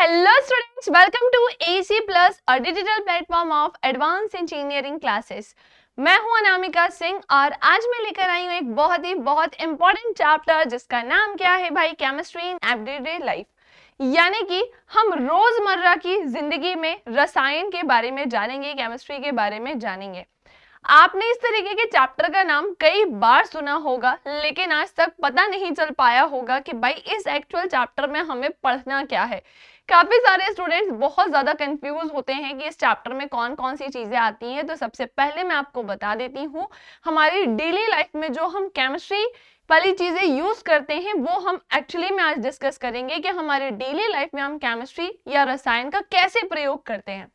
hello students welcome to AC Plus, a digital platform of advance engineering classes मैं हूं अनामिका सिंह और आज मैं लेकर आई हूं एक बहुत ही बहुत इंपॉर्टेंट चैप्टर जिसका नाम क्या है भाई केमिस्ट्री इन एवरीडे लाइफ यानी कि हम रोजमर्रा की जिंदगी में रसायन के बारे में जानेंगे केमिस्ट्री के बारे में जानेंगे आपने इस तरीके के चैप्टर का नाम कई बार सुना होगा लेकिन आज तक पता नहीं चल पाया होगा कि भाई इस एक्चुअल चैप्टर में हमें पढ़ना क्या है काफ़ी सारे स्टूडेंट्स बहुत ज़्यादा कंफ्यूज होते हैं कि इस चैप्टर में कौन कौन सी चीज़ें आती हैं तो सबसे पहले मैं आपको बता देती हूँ हमारी डेली लाइफ में जो हम केमिस्ट्री वाली चीज़ें यूज़ करते हैं वो हम एक्चुअली में आज डिस्कस करेंगे कि हमारे डेली लाइफ में हम केमिस्ट्री या रसायन का कैसे प्रयोग करते हैं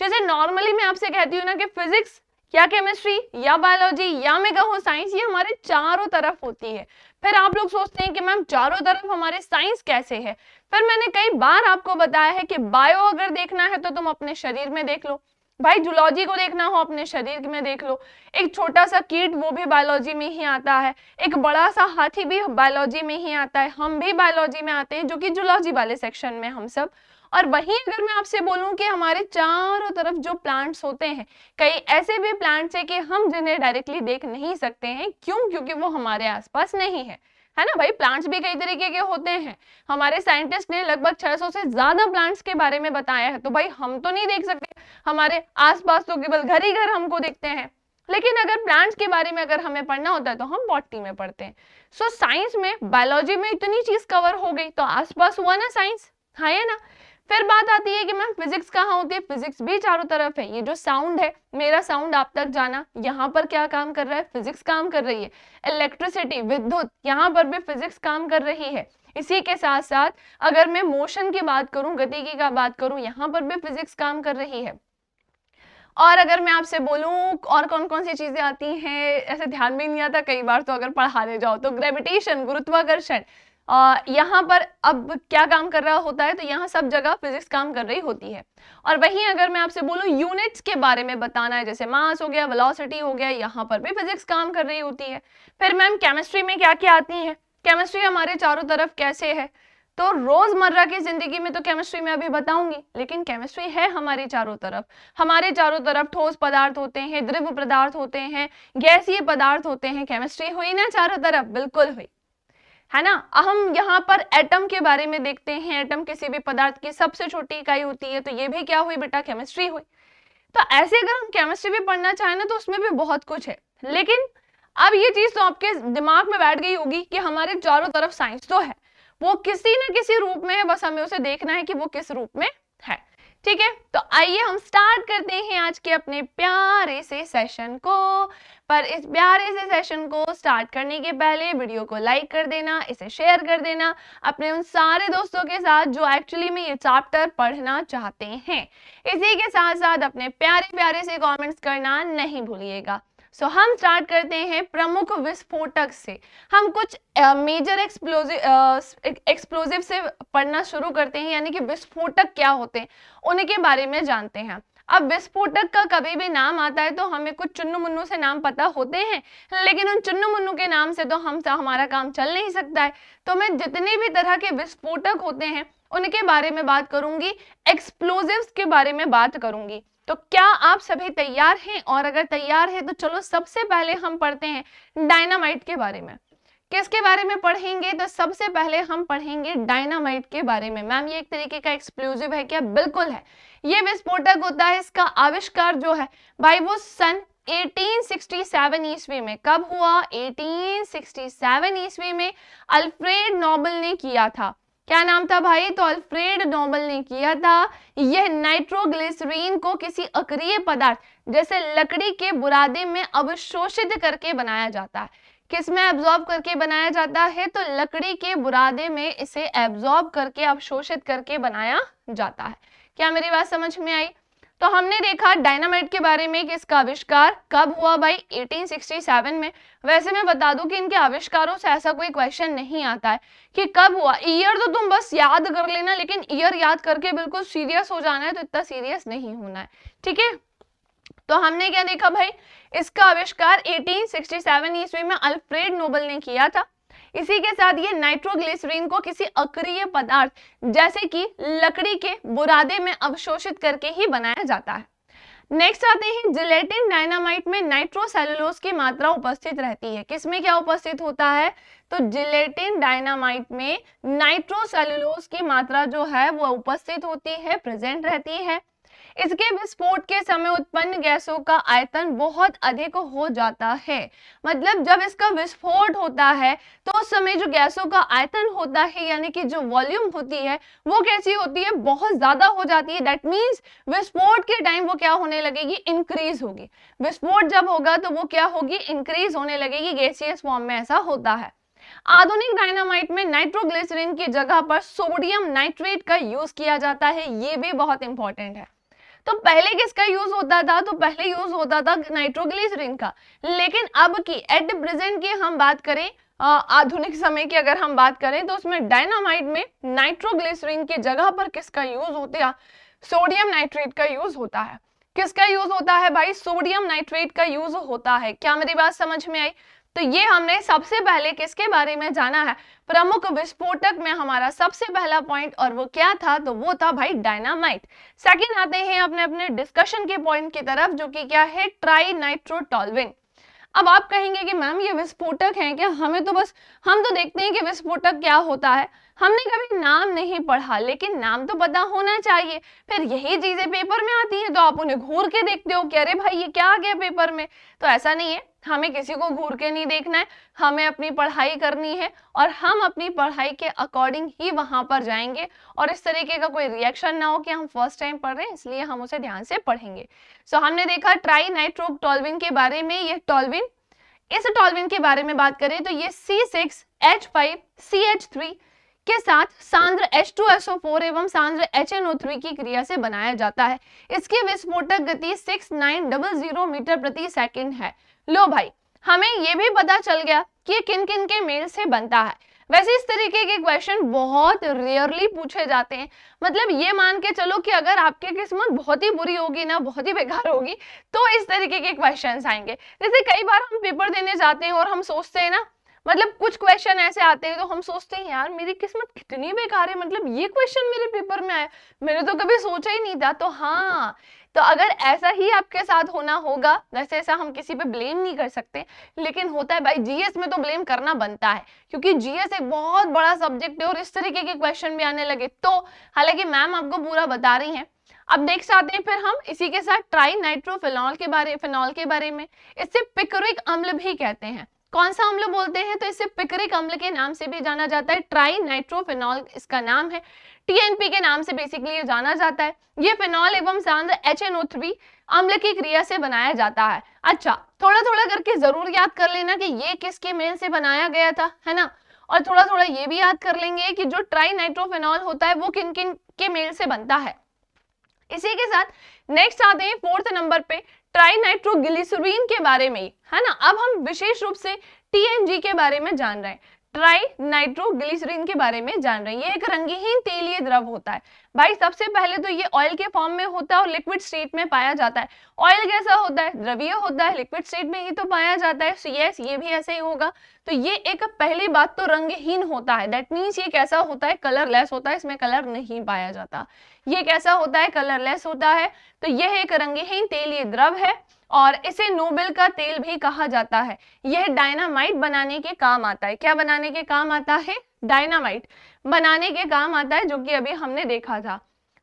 जैसे नॉर्मली मैं आपसे कहती हूँ ना कि फिजिक्स या केमिस्ट्री या बायोलॉजी या मैं कहूँ साइंस ये हमारे चारों तरफ होती है फिर आप लोग सोचते हैं कि मैम चारों तरफ हमारे साइंस कैसे है फिर मैंने कई बार आपको बताया है कि बायो अगर देखना है तो तुम अपने शरीर में देख लो भाई जुलॉजी को देखना हो अपने शरीर में देख लो एक छोटा सा कीट वो भी बायोलॉजी में ही आता है एक बड़ा सा हाथी भी बायोलॉजी में ही आता है हम भी बायोलॉजी में आते हैं जो कि जुलॉजी वाले सेक्शन में हम सब और वहीं अगर मैं आपसे बोलूं कि हमारे चारों तरफ जो प्लांट्स होते हैं कई ऐसे भी प्लांट्स है कि हम जिन्हें डायरेक्टली देख नहीं सकते हैं क्यों क्योंकि वो हमारे आसपास नहीं है है ना भाई प्लांट्स भी कई तरीके के होते हैं हमारे साइंटिस्ट ने लगभग 600 से ज्यादा प्लांट्स के बारे में बताया है तो भाई हम तो नहीं देख सकते हमारे आसपास तो केवल घर ही घर हमको देखते हैं लेकिन अगर प्लांट्स के बारे में अगर हमें पढ़ना होता है तो हम बॉटनी में पढ़ते हैं सो so, साइंस में बायोलॉजी में इतनी चीज कवर हो गई तो आसपास हुआ ना साइंस हाँ है ना फिर बात आती है कि मैम फिजिक्स कहाँ होती है फिजिक्स भी चारों तरफ है ये जो साउंड है मेरा साउंड आप तक जाना यहाँ पर क्या काम कर रहा है फिजिक्स काम कर रही है इलेक्ट्रिसिटी विद्युत यहाँ पर भी फिजिक्स काम कर रही है इसी के साथ साथ अगर मैं मोशन की बात करूं गति की का बात करूं यहाँ पर भी फिजिक्स काम कर रही है और अगर मैं आपसे बोलूं और कौन कौन सी चीज़ें आती हैं ऐसे ध्यान में नहीं आता कई बार तो अगर पढ़ाने जाओ तो ग्रेविटेशन गुरुत्वाकर्षण यहाँ पर अब क्या काम कर रहा होता है तो यहाँ सब जगह फिजिक्स काम कर रही होती है और वहीं अगर मैं आपसे बोलूँ यूनिट्स के बारे में बताना है जैसे मास हो गया वेलोसिटी हो गया यहाँ पर भी फिजिक्स काम कर रही होती है फिर मैम केमिस्ट्री में क्या क्या आती है केमिस्ट्री हमारे चारों तरफ कैसे है तो रोजमर्रा की जिंदगी में तो केमिस्ट्री में अभी बताऊंगी लेकिन केमिस्ट्री है हमारे चारों तरफ हमारे चारों तरफ ठोस पदार्थ होते हैं द्रव पदार्थ होते हैं गैसीय पदार्थ होते हैं केमिस्ट्री हुई ना चारों तरफ बिल्कुल हुई है ना हम यहाँ पर एटम के बारे में देखते हैं एटम किसी भी पदार्थ की सबसे छोटी इकाई होती है तो ये भी क्या हुई बेटा केमिस्ट्री हुई तो ऐसे अगर हम केमिस्ट्री भी पढ़ना चाहें ना तो उसमें भी बहुत कुछ है लेकिन अब ये चीज तो आपके दिमाग में बैठ गई होगी कि हमारे चारों तरफ साइंस तो है वो किसी न किसी रूप में है बस हमें उसे देखना है कि वो किस रूप में है ठीक है तो आइए हम स्टार्ट करते हैं आज के अपने प्यारे से सेशन को पर इस प्यारे से सेशन को स्टार्ट करने के पहले वीडियो को लाइक कर देना इसे शेयर कर देना अपने उन सारे दोस्तों के साथ जो एक्चुअली में ये चैप्टर पढ़ना चाहते हैं इसी के साथ साथ अपने प्यारे प्यारे से कमेंट्स करना नहीं भूलिएगा सो so, हम स्टार्ट करते हैं प्रमुख विस्फोटक से हम कुछ मेजर एक्सप्लोजिव एक्सप्लोजिव से पढ़ना शुरू करते हैं यानी कि विस्फोटक क्या होते हैं उनके बारे में जानते हैं अब विस्फोटक का कभी भी नाम आता है तो हमें कुछ चुन्नू मुन्नू से नाम पता होते हैं लेकिन उन चुन्नू मुन्नू के नाम से तो हम हमारा काम चल नहीं सकता है तो मैं जितने भी तरह के विस्फोटक होते हैं उनके बारे में बात करूंगी एक्सप्लोजिव के बारे में बात करूंगी तो क्या आप सभी तैयार हैं और अगर तैयार है तो चलो सबसे पहले हम पढ़ते हैं डायनामाइट के बारे में किसके बारे में पढ़ेंगे तो सबसे पहले हम पढ़ेंगे डायनामाइट के बारे में मैम ये एक तरीके का एक्सप्लोजिव है क्या बिल्कुल है ये विस्फोटक होता है इसका आविष्कार जो है भाई वो सन 1867 ईस्वी में कब हुआ 1867 ईस्वी में अल्फ्रेड नोबल ने किया था क्या नाम था भाई तो अल्फ्रेड नोबल ने किया था यह नाइट्रोग्लिसरीन को किसी अक्रिय पदार्थ जैसे लकड़ी के बुरादे में अवशोषित करके बनाया जाता है किसमें एब्जॉर्ब करके बनाया जाता है तो लकड़ी के बुरादे में इसे एब्जॉर्ब करके अवशोषित करके बनाया जाता है क्या मेरी बात समझ में आई तो हमने देखा डायनामाइट के बारे में कि इसका आविष्कार कब हुआ भाई 1867 में वैसे मैं बता दूं कि इनके आविष्कारों से ऐसा कोई क्वेश्चन नहीं आता है कि कब हुआ ईयर तो तुम बस याद कर लेना लेकिन ईयर याद करके बिल्कुल सीरियस हो जाना है तो इतना सीरियस नहीं होना है ठीक है तो हमने क्या देखा भाई इसका आविष्कार 1867 ईस्वी में अल्फ्रेड नोबल ने किया था इसी के साथ ये नाइट्रोग्लिसरीन को किसी अक्रिय पदार्थ जैसे कि लकड़ी के बुरादे में अवशोषित करके ही बनाया जाता है नेक्स्ट आते हैं जिलेटिन डायनामाइट में नाइट्रोसेलुलोज की मात्रा उपस्थित रहती है किसमें क्या उपस्थित होता है तो जिलेटिन डायनामाइट में नाइट्रोसेलुलोज की मात्रा जो है वो उपस्थित होती है प्रेजेंट रहती है इसके विस्फोट के समय उत्पन्न गैसों का आयतन बहुत अधिक हो जाता है मतलब जब इसका विस्फोट होता है तो उस समय जो गैसों का आयतन होता है यानी कि जो वॉल्यूम होती है वो कैसी होती है बहुत ज्यादा हो जाती है दैट मीन्स विस्फोट के टाइम वो क्या होने लगेगी इंक्रीज होगी विस्फोट जब होगा तो वो क्या होगी इंक्रीज होने लगेगी गैसियस फॉर्म में ऐसा होता है आधुनिक डायनामाइट में नाइट्रोग्लिसरीन की जगह पर सोडियम नाइट्रेट का यूज किया जाता है ये भी बहुत इंपॉर्टेंट है तो पहले किसका यूज होता था तो पहले यूज होता था नाइट्रोग्लिसरीन का लेकिन अब की एट प्रेजेंट की हम बात करें आधुनिक समय की अगर हम बात करें तो उसमें डायनामाइट में नाइट्रोग्लिसरीन की जगह पर किसका यूज होता है सोडियम नाइट्रेट का यूज होता है किसका यूज होता है भाई सोडियम नाइट्रेट का यूज होता है क्या मेरी बात समझ में आई तो ये हमने सबसे पहले किसके बारे में जाना है प्रमुख विस्फोटक में हमारा सबसे पहला पॉइंट और वो क्या था तो वो था भाई डायनामाइट सेकंड आते हैं अपने अपने डिस्कशन के पॉइंट की तरफ जो कि क्या है ट्राई नाइट्रोटॉलविन अब आप कहेंगे कि मैम ये विस्फोटक हैं क्या हमें तो बस हम तो देखते हैं कि विस्फोटक क्या होता है हमने कभी नाम नहीं पढ़ा लेकिन नाम तो पता होना चाहिए फिर यही चीजें पेपर में आती हैं तो आप उन्हें घूर के देखते हो कि अरे भाई ये क्या आ गया पेपर में तो ऐसा नहीं है हमें किसी को घूर के नहीं देखना है हमें अपनी पढ़ाई करनी है और हम अपनी पढ़ाई के अकॉर्डिंग ही वहां पर जाएंगे और इस तरीके का कोई रिएक्शन ना हो कि हम फर्स्ट टाइम पढ़ रहे हैं इसलिए हम उसे ध्यान से पढ़ेंगे सो so, हमने देखा ट्राई नाइट्रोप टॉलविन के बारे में ये टॉलविन इस टॉलविन के बारे में बात करें तो ये C six H five C H three के साथ सांद्र H2SO4 एवं सांद्र HNO3 की क्रिया से बनाया जाता है इसकी विस्फोटक गति 6900 मीटर प्रति सेकंड है लो भाई हमें ये भी पता चल गया कि ये किन किन के मेल से बनता है वैसे इस तरीके के क्वेश्चन बहुत रेयरली पूछे जाते हैं मतलब ये मान के चलो कि अगर आपकी किस्मत बहुत ही बुरी होगी ना बहुत ही बेकार होगी तो इस तरीके के क्वेश्चंस आएंगे जैसे कई बार हम पेपर देने जाते हैं और हम सोचते हैं ना मतलब कुछ क्वेश्चन ऐसे आते हैं तो हम सोचते हैं यार मेरी किस्मत कितनी बेकार है मतलब ये क्वेश्चन मेरे पेपर में आया मैंने तो कभी सोचा ही नहीं था तो हाँ तो अगर ऐसा ही आपके साथ होना होगा वैसे ऐसा हम किसी पे ब्लेम नहीं कर सकते लेकिन होता है भाई जीएस में तो ब्लेम करना बनता है क्योंकि जीएस एक बहुत बड़ा सब्जेक्ट है और इस तरीके के क्वेश्चन भी आने लगे तो हालांकि मैम आपको पूरा बता रही हैं अब देख सकते हैं फिर हम इसी के साथ ट्राई नाइट्रोफिनॉल के बारे फिनॉल के बारे में इससे पिक्रिक अम्ल भी कहते हैं कौन सा अम्ल बोलते हैं तो इसे पिकरिक अम्ल के नाम से भी जाना जाता है ट्राई नाइट्रोफिनॉल इसका नाम है टीएनपी के नाम से बेसिकली ये जाना जाता है ये फिनॉल एवं सांद एच एन अम्ल की क्रिया से बनाया जाता है अच्छा थोड़ा थोड़ा करके जरूर याद कर लेना कि ये किसके मेल से बनाया गया था है ना और थोड़ा थोड़ा ये भी याद कर लेंगे कि जो ट्राई नाइट्रोफिनॉल होता है वो किन किन के मेल से बनता है इसी के साथ नेक्स्ट आते हैं फोर्थ नंबर पे ट्राइनाइट्रोग्लिसरीन के बारे में है ना अब हम विशेष रूप से टीएनजी के बारे में जान रहे हैं ट्राई नाइट्रोग्लिसरीन के बारे में जान रहे हैं ये एक रंगीहीन तेलीय द्रव होता है भाई सबसे पहले तो ये ऑयल के फॉर्म में होता है और लिक्विड स्टेट में पाया जाता है ऑयल कैसा होता है द्रवीय होता है लिक्विड स्टेट में ही तो पाया जाता है सो so यस yes, ये भी ऐसे ही होगा तो ये एक पहली बात तो रंगहीन होता है दैट मीन्स ये कैसा होता है कलरलेस होता है इसमें कलर नहीं पाया जाता ये कैसा होता है कलरलेस होता है तो यह एक रंगहीन तेलीय द्रव है और इसे नोबेल का तेल भी कहा जाता है यह डायनामाइट बनाने के काम आता है क्या बनाने के काम आता है डायनामाइट बनाने के काम आता है जो कि अभी हमने देखा था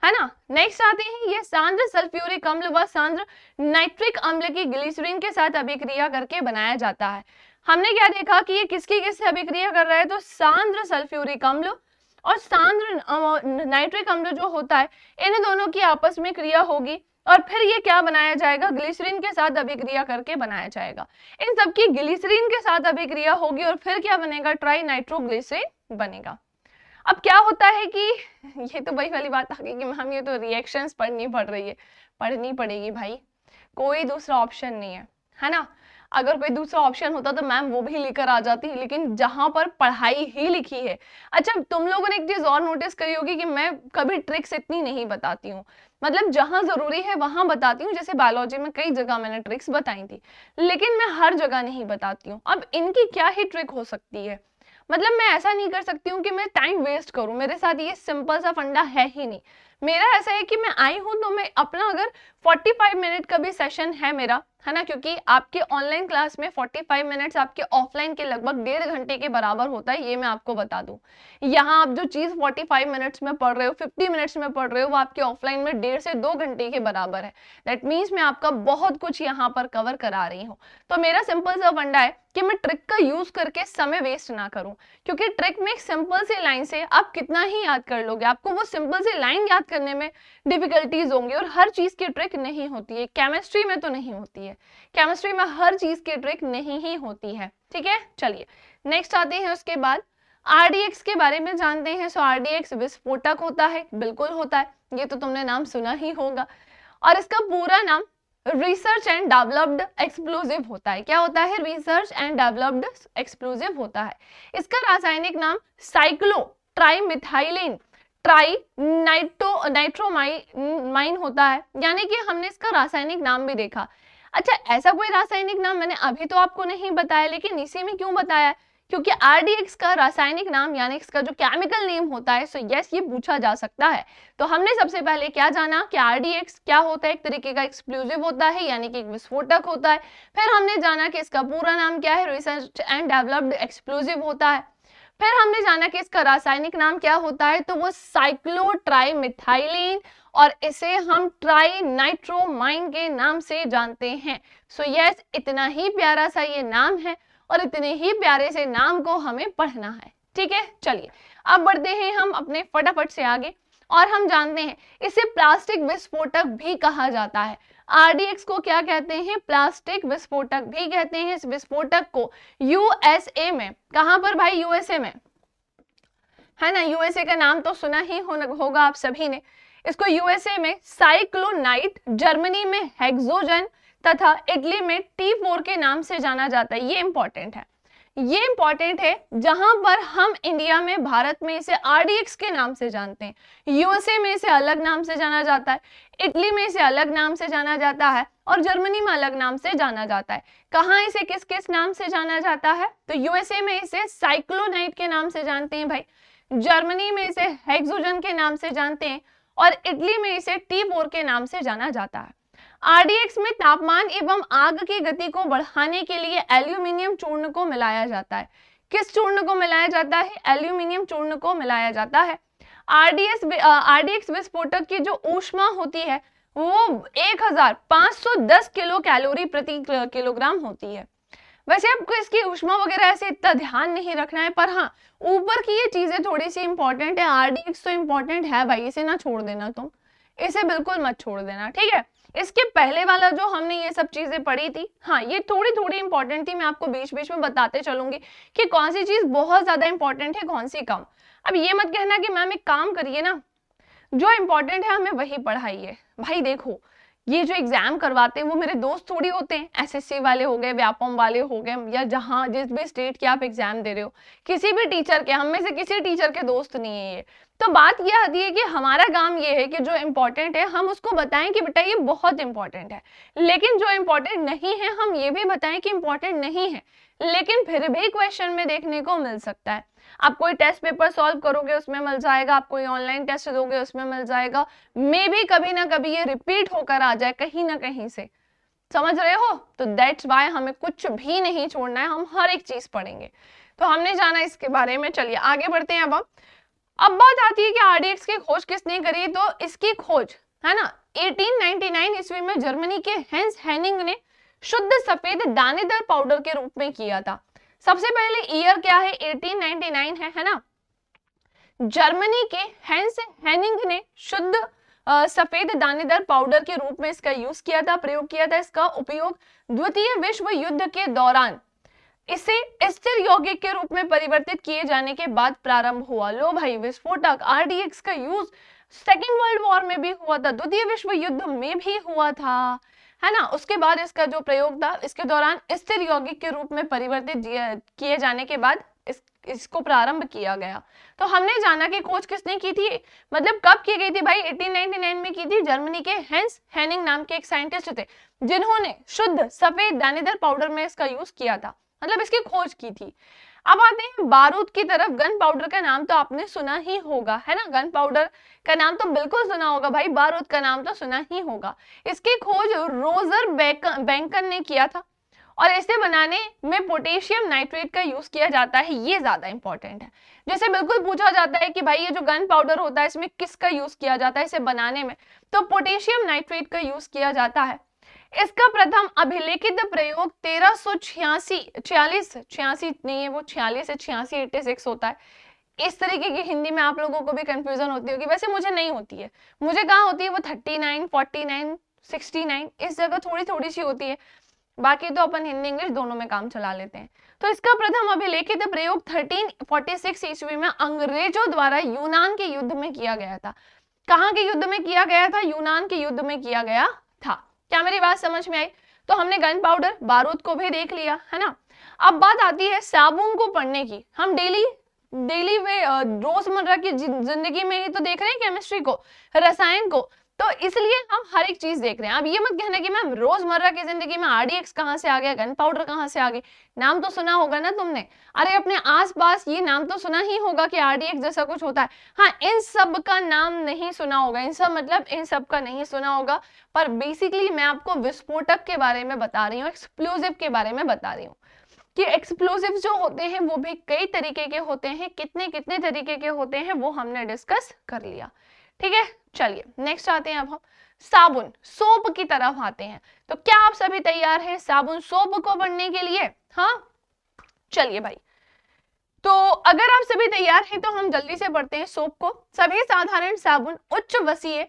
है ना नेक्स्ट आते हैं यह सांद्र सल्फ्यूरिक अम्ल व सांद्र नाइट्रिक अम्ल की ग्लिसरीन के साथ अभिक्रिया करके बनाया जाता है हमने क्या देखा कि ये किसकी किससे अभिक्रिया कर रहा है तो सांद्र सल्फ्यूरिक अम्ल और सांद्र नाइट्रिक अम्ल जो होता है इन दोनों की आपस में क्रिया होगी और फिर ये क्या बनाया जाएगा ग्लिसरीन के साथ अभिक्रिया करके बनाया जाएगा इन सबकी ग्लिसरीन के साथ अभिक्रिया होगी और फिर क्या बनेगा ट्राई नाइट्रोग्लिसरीन बनेगा अब क्या होता है कि ये तो वही वाली बात आ गई कि मैम ये तो रिएक्शंस पढ़नी पड़ रही है पढ़नी पड़ेगी भाई कोई दूसरा ऑप्शन नहीं है है ना अगर कोई दूसरा ऑप्शन होता तो मैम वो भी लेकर आ जाती लेकिन जहां पर पढ़ाई ही लिखी है अच्छा तुम लोगों ने एक चीज और नोटिस करी होगी कि मैं कभी ट्रिक्स इतनी नहीं बताती हूँ मतलब जहां ज़रूरी है वहां बताती हूँ जैसे बायोलॉजी में कई जगह मैंने ट्रिक्स बताई थी लेकिन मैं हर जगह नहीं बताती हूँ अब इनकी क्या ही ट्रिक हो सकती है मतलब मैं ऐसा नहीं कर सकती हूँ कि मैं टाइम वेस्ट करूँ मेरे साथ ये सिंपल सा फंडा है ही नहीं मेरा ऐसा है कि मैं आई हूँ तो मैं अपना अगर 45 मिनट का भी सेशन है मेरा है ना क्योंकि आपके ऑनलाइन क्लास में 45 मिनट्स आपके ऑफलाइन के लगभग डेढ़ घंटे के बराबर होता है ये मैं आपको बता दूं यहाँ आप जो चीज़ 45 मिनट्स में पढ़ रहे हो 50 मिनट्स में पढ़ रहे हो वो आपके ऑफलाइन में डेढ़ से दो घंटे के बराबर है दैट मीन्स मैं आपका बहुत कुछ यहाँ पर कवर करा रही हूँ तो मेरा सिंपल सा वंडा है कि मैं ट्रिक का यूज करके समय वेस्ट ना करूं क्योंकि ट्रिक में एक सिंपल सी लाइन से आप कितना ही याद कर लोगे आपको वो सिंपल सी लाइन याद करने में डिफिकल्टीज होंगी और हर चीज की ट्रिक नहीं होती है केमिस्ट्री में तो नहीं होती है है केमिस्ट्री में हर चीज की ट्रिक नहीं ही होती है ठीक है चलिए नेक्स्ट आते हैं उसके बाद आरडीएक्स के बारे में जानते हैं सो आरडीएक्स विस्फोटक होता है बिल्कुल होता है ये तो तुमने नाम सुना ही होगा और इसका पूरा नाम रिसर्च एंड डेवलप्ड एक्सप्लोजिव होता है क्या होता है रिसर्च एंड डेवलप्ड एक्सप्लोजिव होता है इसका रासायनिक नाम cyclo trimethylene tri nitro nitramine होता है यानी कि हमने इसका रासायनिक नाम भी देखा अच्छा ऐसा कोई रासायनिक नाम मैंने अभी तो आपको नहीं बताया लेकिन इसी में क्यों बताया क्योंकि आरडीएक्स का रासायनिक नाम यानी इसका जो केमिकल नेम होता है सो यस ये पूछा जा सकता है तो हमने सबसे पहले क्या जाना कि आरडीएक्स क्या होता है एक तरीके का एक्सप्लोजिव होता है यानी कि एक विस्फोटक होता है फिर हमने जाना कि इसका पूरा नाम क्या है रिसर्च एंड डेवलप्ड एक्सप्लोजिव होता है फिर हमने जाना कि इसका रासायनिक नाम क्या होता है तो वो साइक्लोट्राई मिथाइलिन और इसे हम ट्राई नाइट्रोमाइन के नाम से जानते हैं सो so, यस yes, इतना ही प्यारा सा ये नाम है और इतने ही प्यारे से नाम को हमें पढ़ना है ठीक है चलिए अब बढ़ते हैं हम अपने फटाफट से आगे और हम जानते हैं इसे प्लास्टिक विस्फोटक भी कहा जाता है आरडीएक्स को क्या कहते हैं प्लास्टिक विस्फोटक भी कहते हैं इस विस्फोटक को यूएसए में कहां पर भाई यूएसए में है ना यूएसए का नाम तो सुना ही होगा आप सभी ने इसको यूएसए में साइक्लोनाइट जर्मनी में हेक्सोजन तथा इटली में टी फोर के नाम से जाना जाता है ये इंपॉर्टेंट है ये इंपॉर्टेंट है जहां पर हम इंडिया में भारत में इसे आरडीएक्स के नाम से जानते हैं यूएसए में इसे अलग नाम से जाना जाता है इटली में इसे अलग नाम से जाना जाता है और जर्मनी में अलग नाम से जाना जाता है कहाँ इसे किस किस नाम से जाना जाता है तो यूएसए में इसे साइक्लोनाइट के नाम से जानते हैं भाई जर्मनी में इसे हेक्सोजन के नाम से जानते हैं और इटली में इसे टी बोर के नाम से जाना जाता है आरडीएक्स में तापमान एवं आग की गति को बढ़ाने के लिए एल्यूमिनियम चूर्ण को मिलाया जाता है किस चूर्ण को मिलाया जाता है एल्यूमिनियम चूर्ण को मिलाया जाता है आरडीएस आरडीएक्स विस्फोटक की जो ऊष्मा होती है वो 1510 किलो कैलोरी प्रति किलोग्राम होती है वैसे आपको इसकी उष्मा वगैरह ऐसे इतना ध्यान नहीं रखना है पर हाँ ऊपर की ये चीजें थोड़ी सी इंपॉर्टेंट है आरडीएक्स तो इम्पोर्टेंट है भाई इसे ना छोड़ देना तुम इसे बिल्कुल मत छोड़ देना ठीक है इसके पहले वाला जो हमने ये सब चीजें पढ़ी थी हाँ ये थोड़ी थोड़ी इंपॉर्टेंट थी मैं आपको बीच बीच में बताते चलूंगी कि कौन सी चीज बहुत ज्यादा इंपॉर्टेंट है कौन सी कम अब ये मत कहना कि मैम एक काम करिए ना जो इंपॉर्टेंट है हमें वही पढ़ाइए भाई देखो ये जो एग्जाम करवाते हैं वो मेरे दोस्त थोड़ी होते हैं एसएससी वाले हो गए व्यापम वाले हो गए या जहाँ जिस भी स्टेट के आप एग्जाम दे रहे हो किसी भी टीचर के हम में से किसी टीचर के दोस्त नहीं है ये तो बात यह आती है कि हमारा काम ये है कि जो इम्पोर्टेंट है हम उसको बताएं कि बेटा ये बहुत इंपॉर्टेंट है लेकिन जो इम्पोर्टेंट नहीं है हम ये भी बताएं कि इम्पोर्टेंट नहीं है लेकिन फिर भी क्वेश्चन में देखने को मिल सकता है आप कोई टेस्ट पेपर सॉल्व करोगे उसमें मिल जाएगा आप कोई ऑनलाइन टेस्ट दोगे उसमें मिल जाएगा मे भी कभी ना कभी ये रिपीट होकर आ जाए कहीं ना कहीं से समझ रहे हो तो दैट्स वाई हमें कुछ भी नहीं छोड़ना है हम हर एक चीज पढ़ेंगे तो हमने जाना इसके बारे में चलिए आगे बढ़ते हैं अब हम अब बात आती है कि आरडीएक्स की खोज किसने करी तो इसकी खोज है ना 1899 ईस्वी में जर्मनी के हेंस हैनिंग ने शुद्ध सफेद दानेदार पाउडर के रूप में किया था सबसे पहले ईयर क्या है 1899 है है ना जर्मनी के हैंस हैनिंग ने शुद्ध आ, सफेद दानेदार पाउडर के रूप में इसका यूज किया था प्रयोग किया था इसका उपयोग द्वितीय विश्व युद्ध के दौरान इसे स्थिर यौगिक के रूप में परिवर्तित किए जाने के बाद प्रारंभ हुआ लो भाई विस्फोटक आरडीएक्स का यूज सेकेंड वर्ल्ड वॉर में भी हुआ था द्वितीय विश्व युद्ध में भी हुआ था है ना उसके बाद इसका जो प्रयोग था इसके दौरान स्थिर यौगिक के रूप में परिवर्तित किए जाने के बाद इस इसको प्रारंभ किया गया तो हमने जाना कि खोज किसने की थी मतलब कब की गई थी भाई 1899 में की थी जर्मनी के हेंस हैनिंग नाम के एक साइंटिस्ट थे जिन्होंने शुद्ध सफेद दानेदार पाउडर में इसका यूज किया था मतलब इसकी खोज की थी अब आते हैं बारूद की तरफ गन पाउडर का नाम तो आपने सुना ही होगा है ना गन पाउडर का नाम तो बिल्कुल सुना होगा भाई बारूद का नाम तो सुना ही होगा इसकी खोज रोजर बैंकन ने किया था और इसे बनाने में पोटेशियम नाइट्रेट का यूज किया जाता है ये ज्यादा इंपॉर्टेंट है जैसे बिल्कुल पूछा जाता है कि भाई ये जो गन पाउडर होता है इसमें किसका यूज किया जाता है इसे बनाने में तो पोटेशियम नाइट्रेट का यूज किया जाता है इसका प्रथम अभिलिखित प्रयोग तेरह सो छियासी छियालीस छियासी नहीं है वो छियालीस है छियासी एट्टी सिक्स होता है इस तरीके की हिंदी में आप लोगों को भी कंफ्यूजन होती होगी वैसे मुझे नहीं होती है मुझे कहाँ होती है वो thirty nine forty nine sixty nine इस जगह थोड़ी थोड़ी सी होती है बाकी तो अपन हिंदी इंग्लिश दोनों में काम चला लेते हैं तो इसका प्रथम अभिलेखित प्रयोग 1346 ईस्वी में अंग्रेजों द्वारा यूनान के युद्ध में किया गया था कहाँ के युद्ध में किया गया था यूनान के युद्ध में किया गया क्या मेरी बात समझ में आई तो हमने गन पाउडर बारूद को भी देख लिया है ना अब बात आती है साबुन को पढ़ने की हम डेली डेली वे रोजमर्रा की जिंदगी में ही तो देख रहे हैं केमिस्ट्री को रसायन को तो इसलिए हम हर एक चीज देख रहे हैं अब ये मत कहना कि मैम रोजमर्रा की जिंदगी में आरडीएक्स कहाँ से आ गया गन पाउडर कहाँ से आ गई नाम तो सुना होगा ना तुमने अरे अपने आसपास ये नाम तो सुना ही होगा कि आरडीएक्स जैसा कुछ होता है हाँ इन सब का नाम नहीं सुना होगा इन सब मतलब इन सब का नहीं सुना होगा पर बेसिकली मैं आपको विस्फोटक के बारे में बता रही हूँ एक्सप्लोजिव के बारे में बता रही हूँ कि एक्सप्लोजिव जो होते हैं वो भी कई तरीके के होते हैं कितने कितने तरीके के होते हैं वो हमने डिस्कस कर लिया ठीक है चलिए नेक्स्ट आते हैं अब हम साबुन सोप की तरफ आते हैं तो क्या आप सभी तैयार हैं साबुन सोप को बनने के लिए हाँ चलिए भाई तो अगर आप सभी तैयार हैं तो हम जल्दी से पढ़ते हैं सोप को सभी साधारण साबुन उच्च वसीय